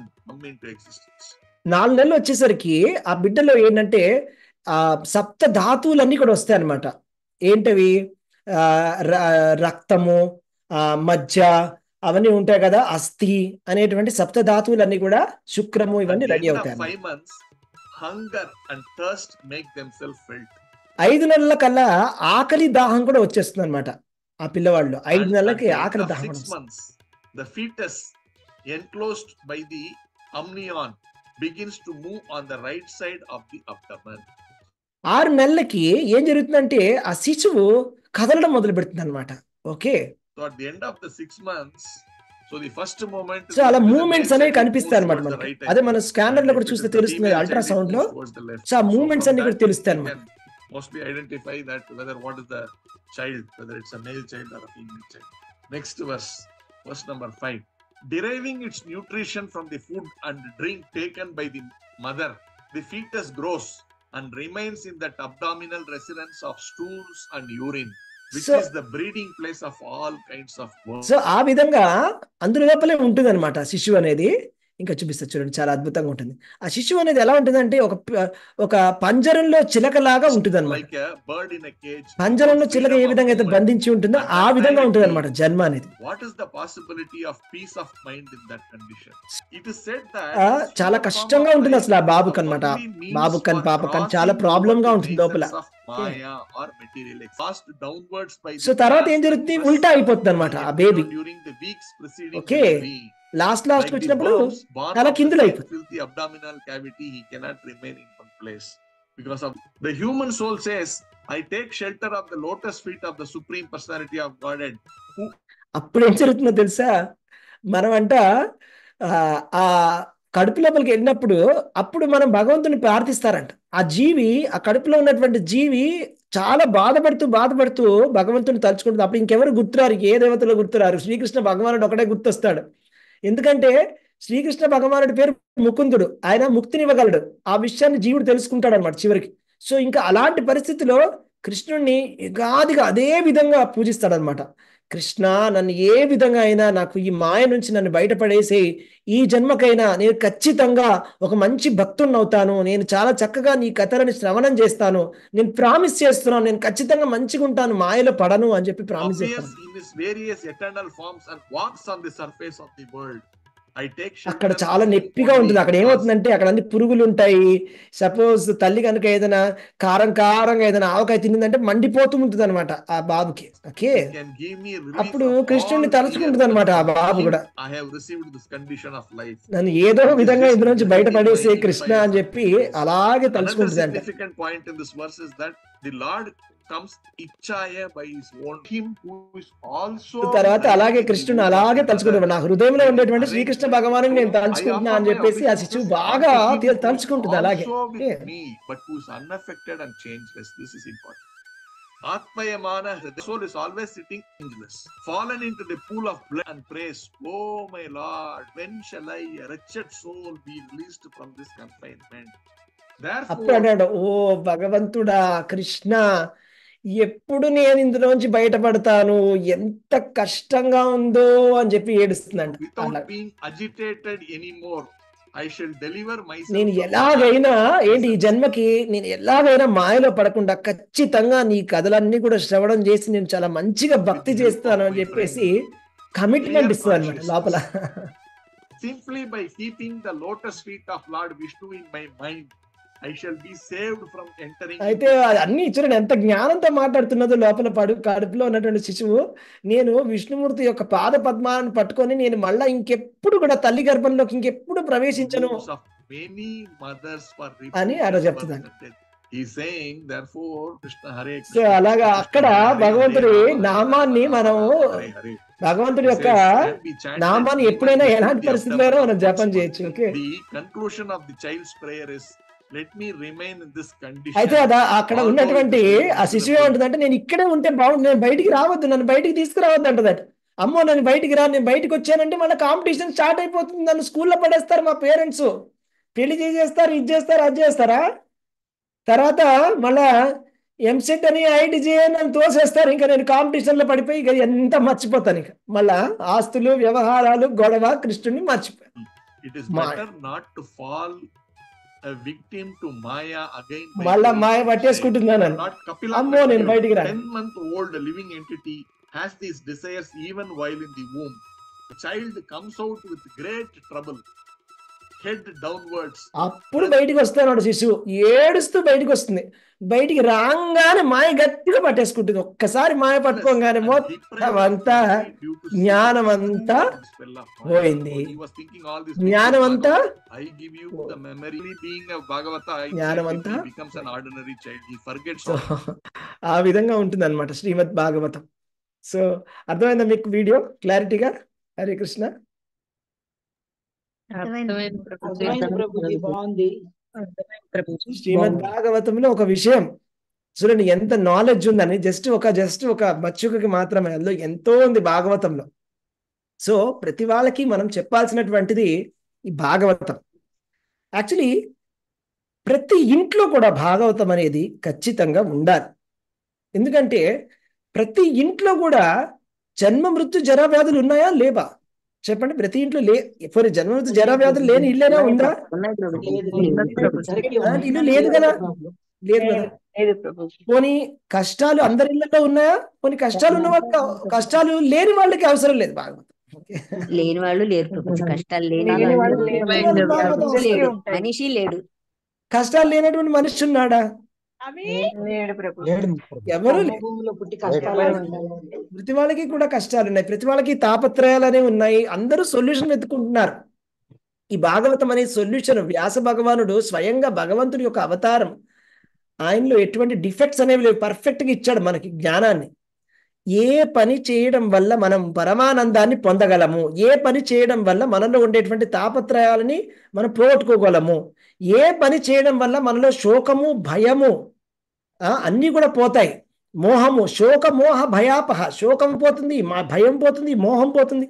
నెలలు వచ్చేసరికి ఆ బిడ్డలో ఏంటంటే ఆ సప్త అన్ని కూడా వస్తాయి అనమాట ఏంటవి రక్తము మజ్జ అవన్నీ ఉంటాయి కదా అస్థి అనేటువంటి సప్త ధాతువులు అన్ని కూడా శుక్రము ఇవన్నీ రెడీ అవుతాయి ఐదు నెలల కల్లా ఆకలి దాహం కూడా వచ్చేస్తుంది అనమాట ఆ పిల్లవాళ్ళు ఐదు నెలలకి ఆకలి దాహం enclosed by the amnion begins to move on the right side of the abdomen. ఆరు నెలలకి ఏం జరుగుతుందంటే ఆ శిశువు కదలడం మొదలు పెడుతుంది అనమాట okay so at the end of the six months so the first movement so అలా మూమెంట్స్ అనేవి కనిపిస్తాయి అనమాట మనకి అదే మన స్కానర్ లో కూడా చూస్తే తెలుస్తుంది అల్ట్రాసౌండ్ లో సో ఆ మూమెంట్స్ అన్ని కూడా తెలుస్తాయి అనమాట mostly identify that whether what is the child whether it's a male child or female child next verse verse number five deriving its nutrition from the food and drink taken by the mother, the fetus grows and remains in that abdominal residence of stools and urine. So ఆ విధంగా అందులోపలే ఉంటుంది అనమాట శిశువు అనేది ఇంకా చూపిస్తారు చూడండి చాలా అద్భుతంగా ఉంటుంది ఆ శిశువు అనేది ఎలా ఉంటుందంటే ఒక ఒక పంజరంలో చిలకలాగా ఉంటుంది అనమాట పంజరంలో చిలక ఏ విధంగా అయితే బంధించి ఉంటుందో ఆ విధంగా ఉంటుంది అనమాట జన్మ అనేది చాలా కష్టంగా ఉంటుంది అసలు ఆ బాబు అనమాట బాబు కన్ పాప కన్ చాలా ప్రాబ్లం గా ఉంటుంది లోపల సో తర్వాత ఏం జరుగుతుంది ఉల్టా అయిపోతుంది అనమాట ఆ బేబీ ఓకే లాస్ట్ లాస్ట్ వచ్చినప్పుడు చాలా కింది life filthy abdominal cannot remain in of the human soul says I take shelter of the lotus feet of the supreme personality of God and అప్పుడు ఏం జరుగుతుందో తెలుసా మనం అంట ఆ కడుపు లోపలికి వెళ్ళినప్పుడు అప్పుడు మనం భగవంతుని ప్రార్థిస్తారంట ఆ జీవి ఆ కడుపులో ఉన్నటువంటి జీవి చాలా బాధపడుతూ బాధపడుతూ భగవంతుని తలుచుకుంటుంది అప్పుడు ఇంకెవరు గుర్తురారు ఏ దేవతలో గుర్తురారు శ్రీకృష్ణ భగవానుడు ఒకటే గుర్తొస్తాడు ఎందుకంటే శ్రీకృష్ణ భగవానుడి పేరు ముకుందుడు ఆయన ముక్తినివ్వగలడు ఆ విషయాన్ని జీవుడు తెలుసుకుంటాడు అనమాట చివరికి సో ఇంకా అలాంటి పరిస్థితిలో కృష్ణుణ్ణి ఏగాదిగా అదే విధంగా పూజిస్తాడనమాట కృష్ణ నన్ను ఏ విధంగా అయినా నాకు ఈ మాయ నుంచి నన్ను బయటపడేసి ఈ జన్మకైనా నేను ఖచ్చితంగా ఒక మంచి భక్తుణ్ణి అవుతాను నేను చాలా చక్కగా నీ కథలను శ్రవణం చేస్తాను నేను ప్రామిస్ చేస్తున్నాను నేను ఖచ్చితంగా మంచిగా ఉంటాను మాయలో పడను అని చెప్పి ప్రామిస్ చేస్తాను అక్కడ చాలా నొప్పిగా ఉంటుంది అక్కడ ఏమవుతుందంటే అక్కడ అన్ని పురుగులు ఉంటాయి సపోజ్ తల్లి కనుక ఏదైనా కారం కారంగా ఏదైనా ఆవకాయ తిన్నదంటే మండిపోతూ ఉంటుంది అనమాట ఆ బాబుకి ఓకే అప్పుడు కృష్ణుడిని తలుచుకుంటుంది అనమాట ఆ బాబు కూడా నన్ను ఏదో విధంగా ఇద్దరు నుంచి బయటపడేసి కృష్ణ అని చెప్పి అలాగే తలుచుకుంటుంది అంటే comes by his own him is also తర్వాత అలాగే కృష్ణుని అలాగే తలుచుకుంటాడు నా హృదయంలో ఉండేటువంటి శ్రీకృష్ణ భగవాను నేను తలుచుకుంటున్నా అని చెప్పేసి ఆ శిశువు బాగా తలుచుకుంటుంది అలాగే but is and this is important ఆత్మయమాన హృదయ soul is always sitting fallen into the pool of blood and prays O my lord when shall I reached soul be released from this అప్పుడు అన్నాడు ఓ భగవంతుడా కృష్ణ ఎప్పుడు నేను ఇందులోంచి బయటపడతాను ఎంత కష్టంగా ఉందో అని చెప్పి ఏడుస్తుంది నేను ఎలాగైనా ఏంటి ఈ జన్మకి నేను ఎలాగైనా మాయలో పడకుండా ఖచ్చితంగా నీ కథలన్నీ కూడా శ్రవణం చేసి నేను చాలా మంచిగా భక్తి చేస్తాను అని చెప్పేసి కమిట్మెంట్ ఇస్తాను అనమాట లోపల simply by keeping the lotus feet of lord Vishnu in my mind I be saved from entering అయితే అన్ని చూడండి ఎంత జ్ఞానంతో మాట్లాడుతున్నదో లోపల పడు కడుపులో ఉన్నటువంటి శిశువు నేను విష్ణుమూర్తి యొక్క పాద పద్మాలను పట్టుకొని నేను మళ్ళా ఇంకెప్పుడు కూడా తల్లి గర్భంలోకి ఇంకెప్పుడు ప్రవేశించను అని అలా చెప్తున్నాను అలాగా అక్కడ భగవంతుడి నామాన్ని మనం భగవంతుడి యొక్క నామాన్ని ఎప్పుడైనా ఎలాంటి పరిస్థితుల్లో మనం జపం చేయొచ్చు okay conclusion of the child's prayer is let me remain in this condition అయితే అదా అక్కడ ఉన్నటువంటి ఆ శిశువు అంటే నేను ఇక్కడే ఉంటే బాగుంది నేను బయటికి రావద్దు నన్ను బయటికి తీసుకురావద్దు అంటదట అమ్మో నన్ను బయటికి రా నేను బయటకు వచ్చానంటే మన కాంపిటీషన్ స్టార్ట్ అయిపోతుంది నన్ను స్కూల్లో పడేస్తారు మా పేరెంట్స్ పెళ్లి చేసేస్తారు ఇది చేస్తారు అది చేస్తారా తర్వాత మళ్ళా ఎంసెట్ అని ఐటీజీ నన్ను తోసేస్తారు ఇంకా నేను కాంపిటీషన్లో పడిపోయి ఇక ఎంత మర్చిపోతాను ఇక మళ్ళా ఆస్తులు వ్యవహారాలు గొడవ కృష్ణుని మర్చిపోయాను it is better not to fall victim to maya again మళ్ళా మాయ పట్టేసుకుంటుందా అమ్మో నేను బయటికి రా 10 month old living entity has these desires even while in the womb child comes out with great trouble head downwards అప్పుడు బయటికి వస్తాడు శిశువు ఏడుస్తూ బయటికి వస్తుంది బయటికి రాగానే మాయ గట్టిగా పట్టేసుకుంటుంది ఒక్కసారి మాయ పట్టుకోగానే మొత్తం అంతా జ్ఞానం అంతా పోయింది జ్ఞానం అంతా ఆ విధంగా ఉంటుంది అనమాట శ్రీమద్ భాగవతం సో అర్థమైందా మీకు వీడియో క్లారిటీగా హరే కృష్ణ బాగుంది శ్రీమద్ భాగవతంలో ఒక విషయం చూడండి ఎంత నాలెడ్జ్ ఉందని జస్ట్ ఒక జస్ట్ ఒక మచ్చుకకి మాత్రమే అందులో ఎంతో ఉంది భాగవతంలో సో ప్రతి వాళ్ళకి మనం చెప్పాల్సినటువంటిది ఈ భాగవతం యాక్చువల్లీ ప్రతి ఇంట్లో కూడా భాగవతం అనేది ఖచ్చితంగా ఉండాలి ఎందుకంటే ప్రతి ఇంట్లో కూడా జన్మ మృత్యు జరా వ్యాధులు ఉన్నాయా లేవా చెప్పండి ప్రతి ఇంట్లో లే ఫర్ జన్మ జరా వ్యాధులు లేని ఇల్లేనా ఉందా ఇల్లు లేదు కదా లేదు కదా పోనీ కష్టాలు అందరి ఇళ్లలో ఉన్నాయా కొన్ని కష్టాలు ఉన్న కష్టాలు లేని వాళ్ళకి అవసరం లేదు బాగా లేని వాళ్ళు లేరు కష్టాలు లేని మనిషి లేడు కష్టాలు లేనటువంటి మనిషి ఉన్నాడా ప్రతి వాళ్ళకి కూడా కష్టాలు ఉన్నాయి ప్రతి వాళ్ళకి తాపత్రయాలనే ఉన్నాయి అందరూ సొల్యూషన్ వెతుకుంటున్నారు ఈ భాగవతం అనే సొల్యూషన్ వ్యాస భగవానుడు స్వయంగా భగవంతుడి యొక్క అవతారం ఆయనలో ఎటువంటి డిఫెక్ట్స్ అనేవి లేవు పర్ఫెక్ట్గా ఇచ్చాడు మనకి జ్ఞానాన్ని ఏ పని చేయడం వల్ల మనం పరమానందాన్ని పొందగలము ఏ పని చేయడం వల్ల మనలో ఉండేటువంటి తాపత్రయాలని మనం పోగొట్టుకోగలము ఏ పని చేయడం వల్ల మనలో శోకము భయము అన్నీ కూడా పోతాయి మోహము శోక మోహ భయాపహ శోకం పోతుంది మా భయం పోతుంది మోహం పోతుంది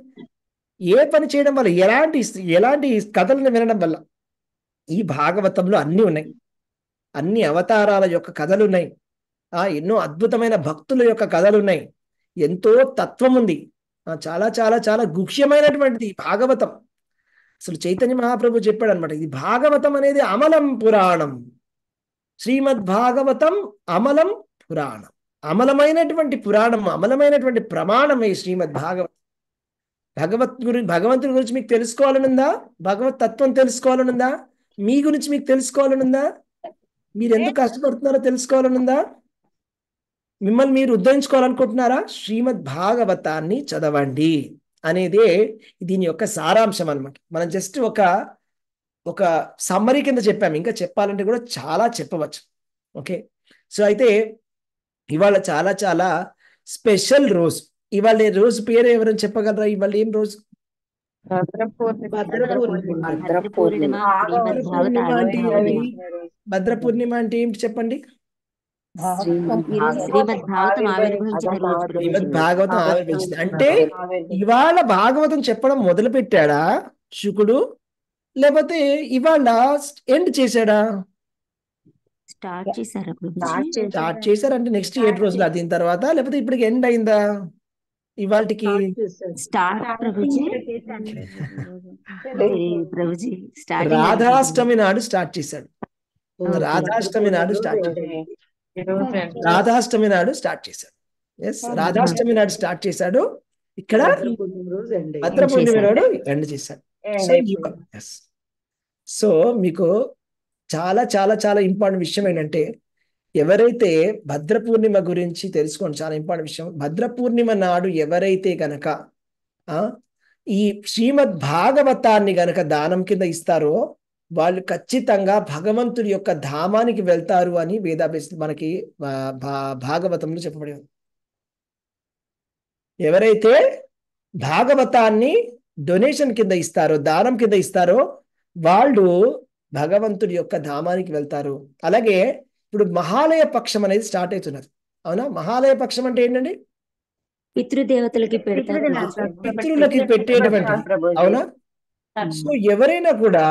ఏ పని చేయడం వల్ల ఎలాంటి ఎలాంటి కథలను వినడం వల్ల ఈ భాగవతంలో అన్నీ ఉన్నాయి అన్ని అవతారాల యొక్క కథలు ఉన్నాయి ఆ ఎన్నో అద్భుతమైన భక్తుల యొక్క కథలు ఉన్నాయి ఎంతో తత్వం ఉంది చాలా చాలా చాలా గుఖ్యమైనటువంటిది భాగవతం అసలు చైతన్య మహాప్రభు చెప్పాడు అనమాట ఇది భాగవతం అనేది అమలం పురాణం శ్రీమద్భాగవతం అమలం పురాణం అమలమైనటువంటి పురాణం అమలమైనటువంటి ప్రమాణం శ్రీమద్ శ్రీమద్భాగవతం భగవత్ గురి భగవంతుడి గురించి మీకు తెలుసుకోవాలనుందా భగవత్ తత్వం తెలుసుకోవాలనుందా మీ గురించి మీకు తెలుసుకోవాలనుందా మీరు ఎందుకు కష్టపడుతున్నారో తెలుసుకోవాలనుందా మిమ్మల్ని మీరు ఉద్ధరించుకోవాలనుకుంటున్నారా శ్రీమద్ భాగవతాన్ని చదవండి అనేదే దీని యొక్క సారాంశం అనమాట మనం జస్ట్ ఒక ఒక సమ్మరీ కింద చెప్పాము ఇంకా చెప్పాలంటే కూడా చాలా చెప్పవచ్చు ఓకే సో అయితే ఇవాళ చాలా చాలా స్పెషల్ రోజు ఇవాళ రోజు పేరు ఎవరైనా చెప్పగలరా ఇవాళ ఏం రోజు భద్ర పూర్ణిమ అంటే ఏంటి చెప్పండి భాగవతం ఆవిర్భించింది అంటే ఇవాళ భాగవతం చెప్పడం మొదలు పెట్టాడా శుకుడు లేకపోతే ఇవాళ ఎండ్ చేశాడా స్టార్ట్ చేశారు స్టార్ట్ చేశారు అంటే నెక్స్ట్ ఎయిట్ రోజులు దీని తర్వాత లేకపోతే ఇప్పటికి ఎండ్ అయిందా ఇవాళకి రాధాష్టమి నాడు స్టార్ట్ చేశాడు రాధాష్టమి నాడు స్టార్ట్ చేశాడు రాధాష్టమి నాడు స్టార్ట్ చేశాడు ఎస్ రాధాష్టమి నాడు స్టార్ట్ చేశాడు ఇక్కడ భద్ర నాడు ఎండ్ చేశాడు ఎస్ సో మీకు చాలా చాలా చాలా ఇంపార్టెంట్ విషయం ఏంటంటే ఎవరైతే భద్ర పూర్ణిమ గురించి తెలుసుకోండి చాలా ఇంపార్టెంట్ విషయం భద్ర పూర్ణిమ నాడు ఎవరైతే గనక ఈ శ్రీమద్ భాగవతాన్ని గనక దానం కింద ఇస్తారో వాళ్ళు ఖచ్చితంగా భగవంతుడి యొక్క ధామానికి వెళ్తారు అని వేదాభ్యస మనకి భాగవతంలో చెప్పబడి ఉంది ఎవరైతే భాగవతాన్ని డొనేషన్ కింద ఇస్తారో దానం కింద ఇస్తారో వాళ్ళు భగవంతుడి యొక్క ధామానికి వెళ్తారు అలాగే ఇప్పుడు మహాలయ పక్షం అనేది స్టార్ట్ అవుతున్నది అవునా మహాలయ పక్షం అంటే ఏంటండి పితృదేవతలకి పితృలకి పెట్టేటువంటి అవునా సో ఎవరైనా కూడా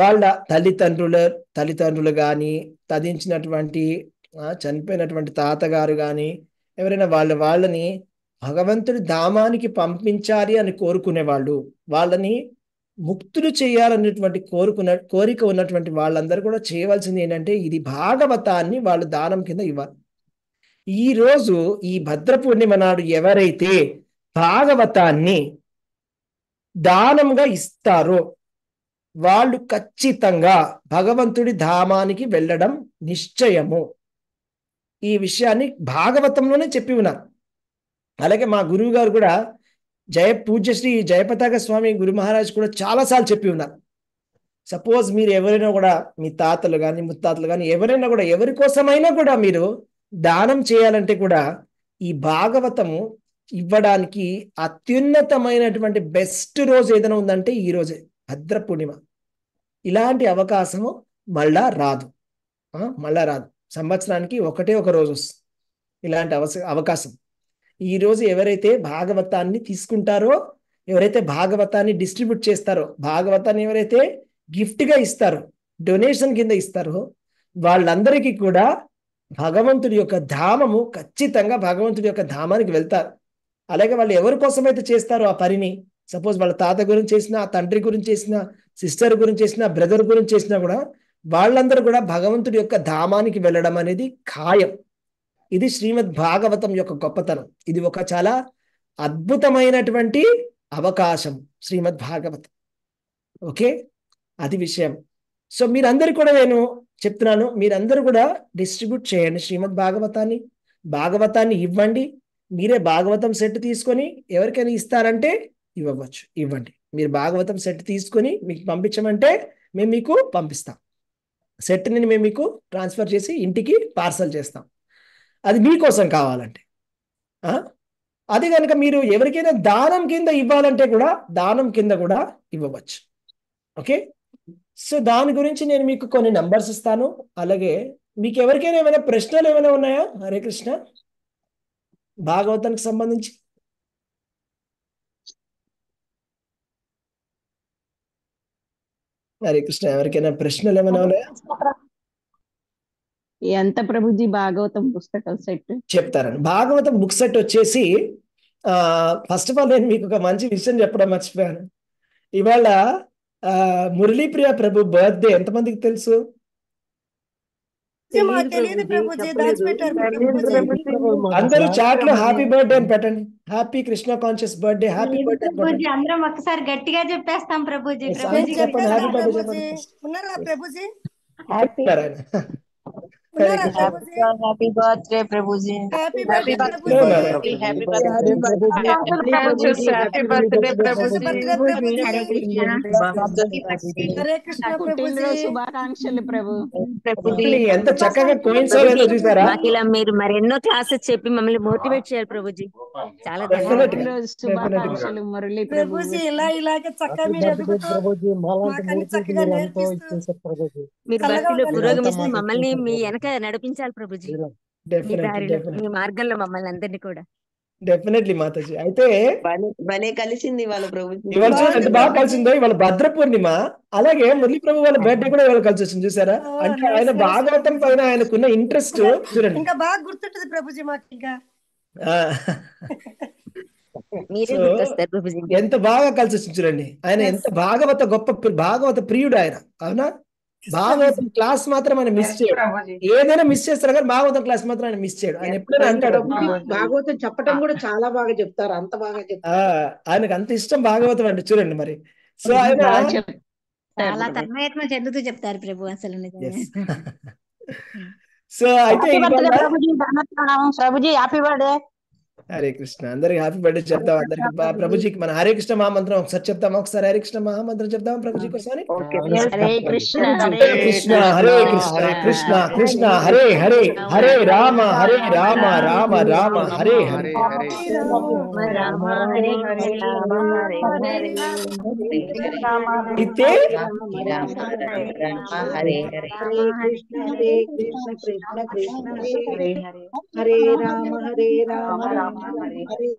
వాళ్ళ తల్లిదండ్రుల తల్లిదండ్రులు కానీ తదించినటువంటి చనిపోయినటువంటి తాతగారు కానీ ఎవరైనా వాళ్ళ వాళ్ళని భగవంతుడి ధామానికి పంపించాలి అని కోరుకునే వాళ్ళు వాళ్ళని ముక్తులు చేయాలన్నటువంటి కోరుకున్న కోరిక ఉన్నటువంటి వాళ్ళందరూ కూడా చేయవలసింది ఏంటంటే ఇది భాగవతాన్ని వాళ్ళు దానం కింద ఇవ్వాలి ఈ రోజు ఈ భద్ర పూర్ణిమ నాడు ఎవరైతే భాగవతాన్ని దానంగా ఇస్తారో వాళ్ళు ఖచ్చితంగా భగవంతుడి ధామానికి వెళ్ళడం నిశ్చయము ఈ విషయాన్ని భాగవతంలోనే చెప్పి ఉన్నారు అలాగే మా గురువు గారు కూడా జయ శ్రీ జయపతాక స్వామి గురు మహారాజ్ కూడా చాలాసార్లు చెప్పి ఉన్నారు సపోజ్ మీరు ఎవరైనా కూడా మీ తాతలు కానీ ముత్తాతలు కానీ ఎవరైనా కూడా ఎవరి కోసమైనా కూడా మీరు దానం చేయాలంటే కూడా ఈ భాగవతము ఇవ్వడానికి అత్యున్నతమైనటువంటి బెస్ట్ రోజు ఏదైనా ఉందంటే ఈ రోజే భద్ర పూర్ణిమ ఇలాంటి అవకాశము మళ్ళా రాదు మళ్ళా రాదు సంవత్సరానికి ఒకటే ఒక రోజు వస్తుంది ఇలాంటి అవకాశం ఈరోజు ఎవరైతే భాగవతాన్ని తీసుకుంటారో ఎవరైతే భాగవతాన్ని డిస్ట్రిబ్యూట్ చేస్తారో భాగవతాన్ని ఎవరైతే గిఫ్ట్గా ఇస్తారో డొనేషన్ కింద ఇస్తారో వాళ్ళందరికీ కూడా భగవంతుడి యొక్క ధామము ఖచ్చితంగా భగవంతుడి యొక్క ధామానికి వెళ్తారు అలాగే వాళ్ళు ఎవరి కోసమైతే చేస్తారో ఆ పనిని సపోజ్ వాళ్ళ తాత గురించి చేసినా తండ్రి గురించి చేసిన సిస్టర్ గురించి చేసిన బ్రదర్ గురించి చేసినా కూడా వాళ్ళందరూ కూడా భగవంతుడి యొక్క ధామానికి వెళ్ళడం అనేది ఖాయం ఇది శ్రీమద్ భాగవతం యొక్క గొప్పతనం ఇది ఒక చాలా అద్భుతమైనటువంటి అవకాశం శ్రీమద్ భాగవతం ఓకే అది విషయం సో మీరందరు కూడా నేను చెప్తున్నాను మీరందరూ కూడా డిస్ట్రిబ్యూట్ చేయండి శ్రీమద్ భాగవతాన్ని భాగవతాన్ని ఇవ్వండి మీరే భాగవతం సెట్ తీసుకొని ఎవరికైనా ఇస్తారంటే ఇవ్వవచ్చు ఇవ్వండి మీరు భాగవతం సెట్ తీసుకొని మీకు పంపించమంటే మేము మీకు పంపిస్తాం సెట్ని మేము మీకు ట్రాన్స్ఫర్ చేసి ఇంటికి పార్సల్ చేస్తాం అది మీకోసం కావాలంటే అది కనుక మీరు ఎవరికైనా దానం కింద ఇవ్వాలంటే కూడా దానం కింద కూడా ఇవ్వవచ్చు ఓకే సో దాని గురించి నేను మీకు కొన్ని నంబర్స్ ఇస్తాను అలాగే మీకు ఎవరికైనా ఏమైనా ప్రశ్నలు ఏమైనా ఉన్నాయా హరే కృష్ణ భాగవతానికి సంబంధించి హరే కృష్ణ ఎవరికైనా ప్రశ్నలు ఏమైనా ఉన్నాయా ఎంత ప్రభుజీ భాగవతం పుస్తకం సెట్ చెప్తారని భాగవతం బుక్ సెట్ వచ్చేసి ఫస్ట్ ఆఫ్ ఆల్ నేను మీకు ఒక మంచి విషయం చెప్పడం మర్చిపోయాను ఇవాళ మురళీప్రియ ప్రభు బర్త్డే ఎంతమందికి తెలుసు అందరూ చాట్ లో హ్యాపీ బర్త్డే అని పెట్టండి happy Krishna conscious birthday happy birthday అందరం ఒకసారి గట్టిగా చెప్పేస్తాం Prabhuji Prabhuji Prabhuji happy birthday Prabhuji happy birthday Prabhuji ఎంత చక్కగా ఇలా మీరు మరెన్నో క్లాసెస్ చెప్పి మమ్మల్ని మోటివేట్ చేయాలి ప్రభుజీ చాలా ధన్యవాదాలు శుభాకాంక్షలు మురళి ప్రభుజీ ఇలా ఇలాగే చక్కగా మీరు బస్సులో పురోగమిస్తే మమ్మల్ని మీ వెనక చక్కగా నడిపించాలి ప్రభుజీ మార్గంలో మమ్మల్ని అందరినీ కూడా డెఫినెట్లీ మాతాజీ అయితే భలే కలిసింది వాళ్ళ ప్రభు ఇవాళ ఎంత బాగా కలిసిందో ఇవాళ భద్ర పూర్ణిమ అలాగే మురళీ ప్రభు వాళ్ళ బర్త్డే కూడా ఇవాళ కలిసి వచ్చింది చూసారా అంటే ఆయన భాగవతం పైన ఆయనకున్న ఇంట్రెస్ట్ చూడండి ఇంకా బాగా గుర్తుంటది ప్రభుజీ మాకు ఇంకా ఎంత బాగా కలిసి వచ్చింది చూడండి ఆయన ఎంత భాగవత గొప్ప భాగవత ప్రియుడు ఆయన అవునా భాగవతం క్లాస్ మాత్రం ఆయన మిస్ చేయడు ఏదైనా మిస్ చేస్తారు కానీ భాగవతం క్లాస్ మాత్రం ఆయన మిస్ చేయడు ఆయన ఎప్పుడైనా అంటాడు భాగవతం చెప్పడం కూడా చాలా బాగా చెప్తారు అంత బాగా ah, చెప్తారు ఆయనకు అంత ఇష్టం భాగవతం అంటే చూడండి మరి సో hmm. ఆయన చాలా తన్మయత్మ చెందుతూ చెప్తారు ప్రభు అసలు సో hmm. అయితే ప్రభుజీ ప్రభుజీ హ్యాపీ బర్త్డే हरे कृष्ण अंदर హ్యాపీ బర్త్డే చెప్దాం అందరికి ప్రభుజీకి మన హరే కృష్ణ మహామంత్రం ఒకసారి చెప్తాం ఒకసారి హరే కృష్ణ మహామంత్రం చెప్దాం ప్రభుజీ కోసం హరే కృష్ణ హరే కృష్ణ హరే కృష్ణ కృష్ణ కృష్ణ హరే హరే హరే రామ హరే రామ రామ రామ హరే హరే ఇతే హరే కృష్ణ కృష్ణ కృష్ణ హరే హరే హరే రామ హరే రామ రామ 我我。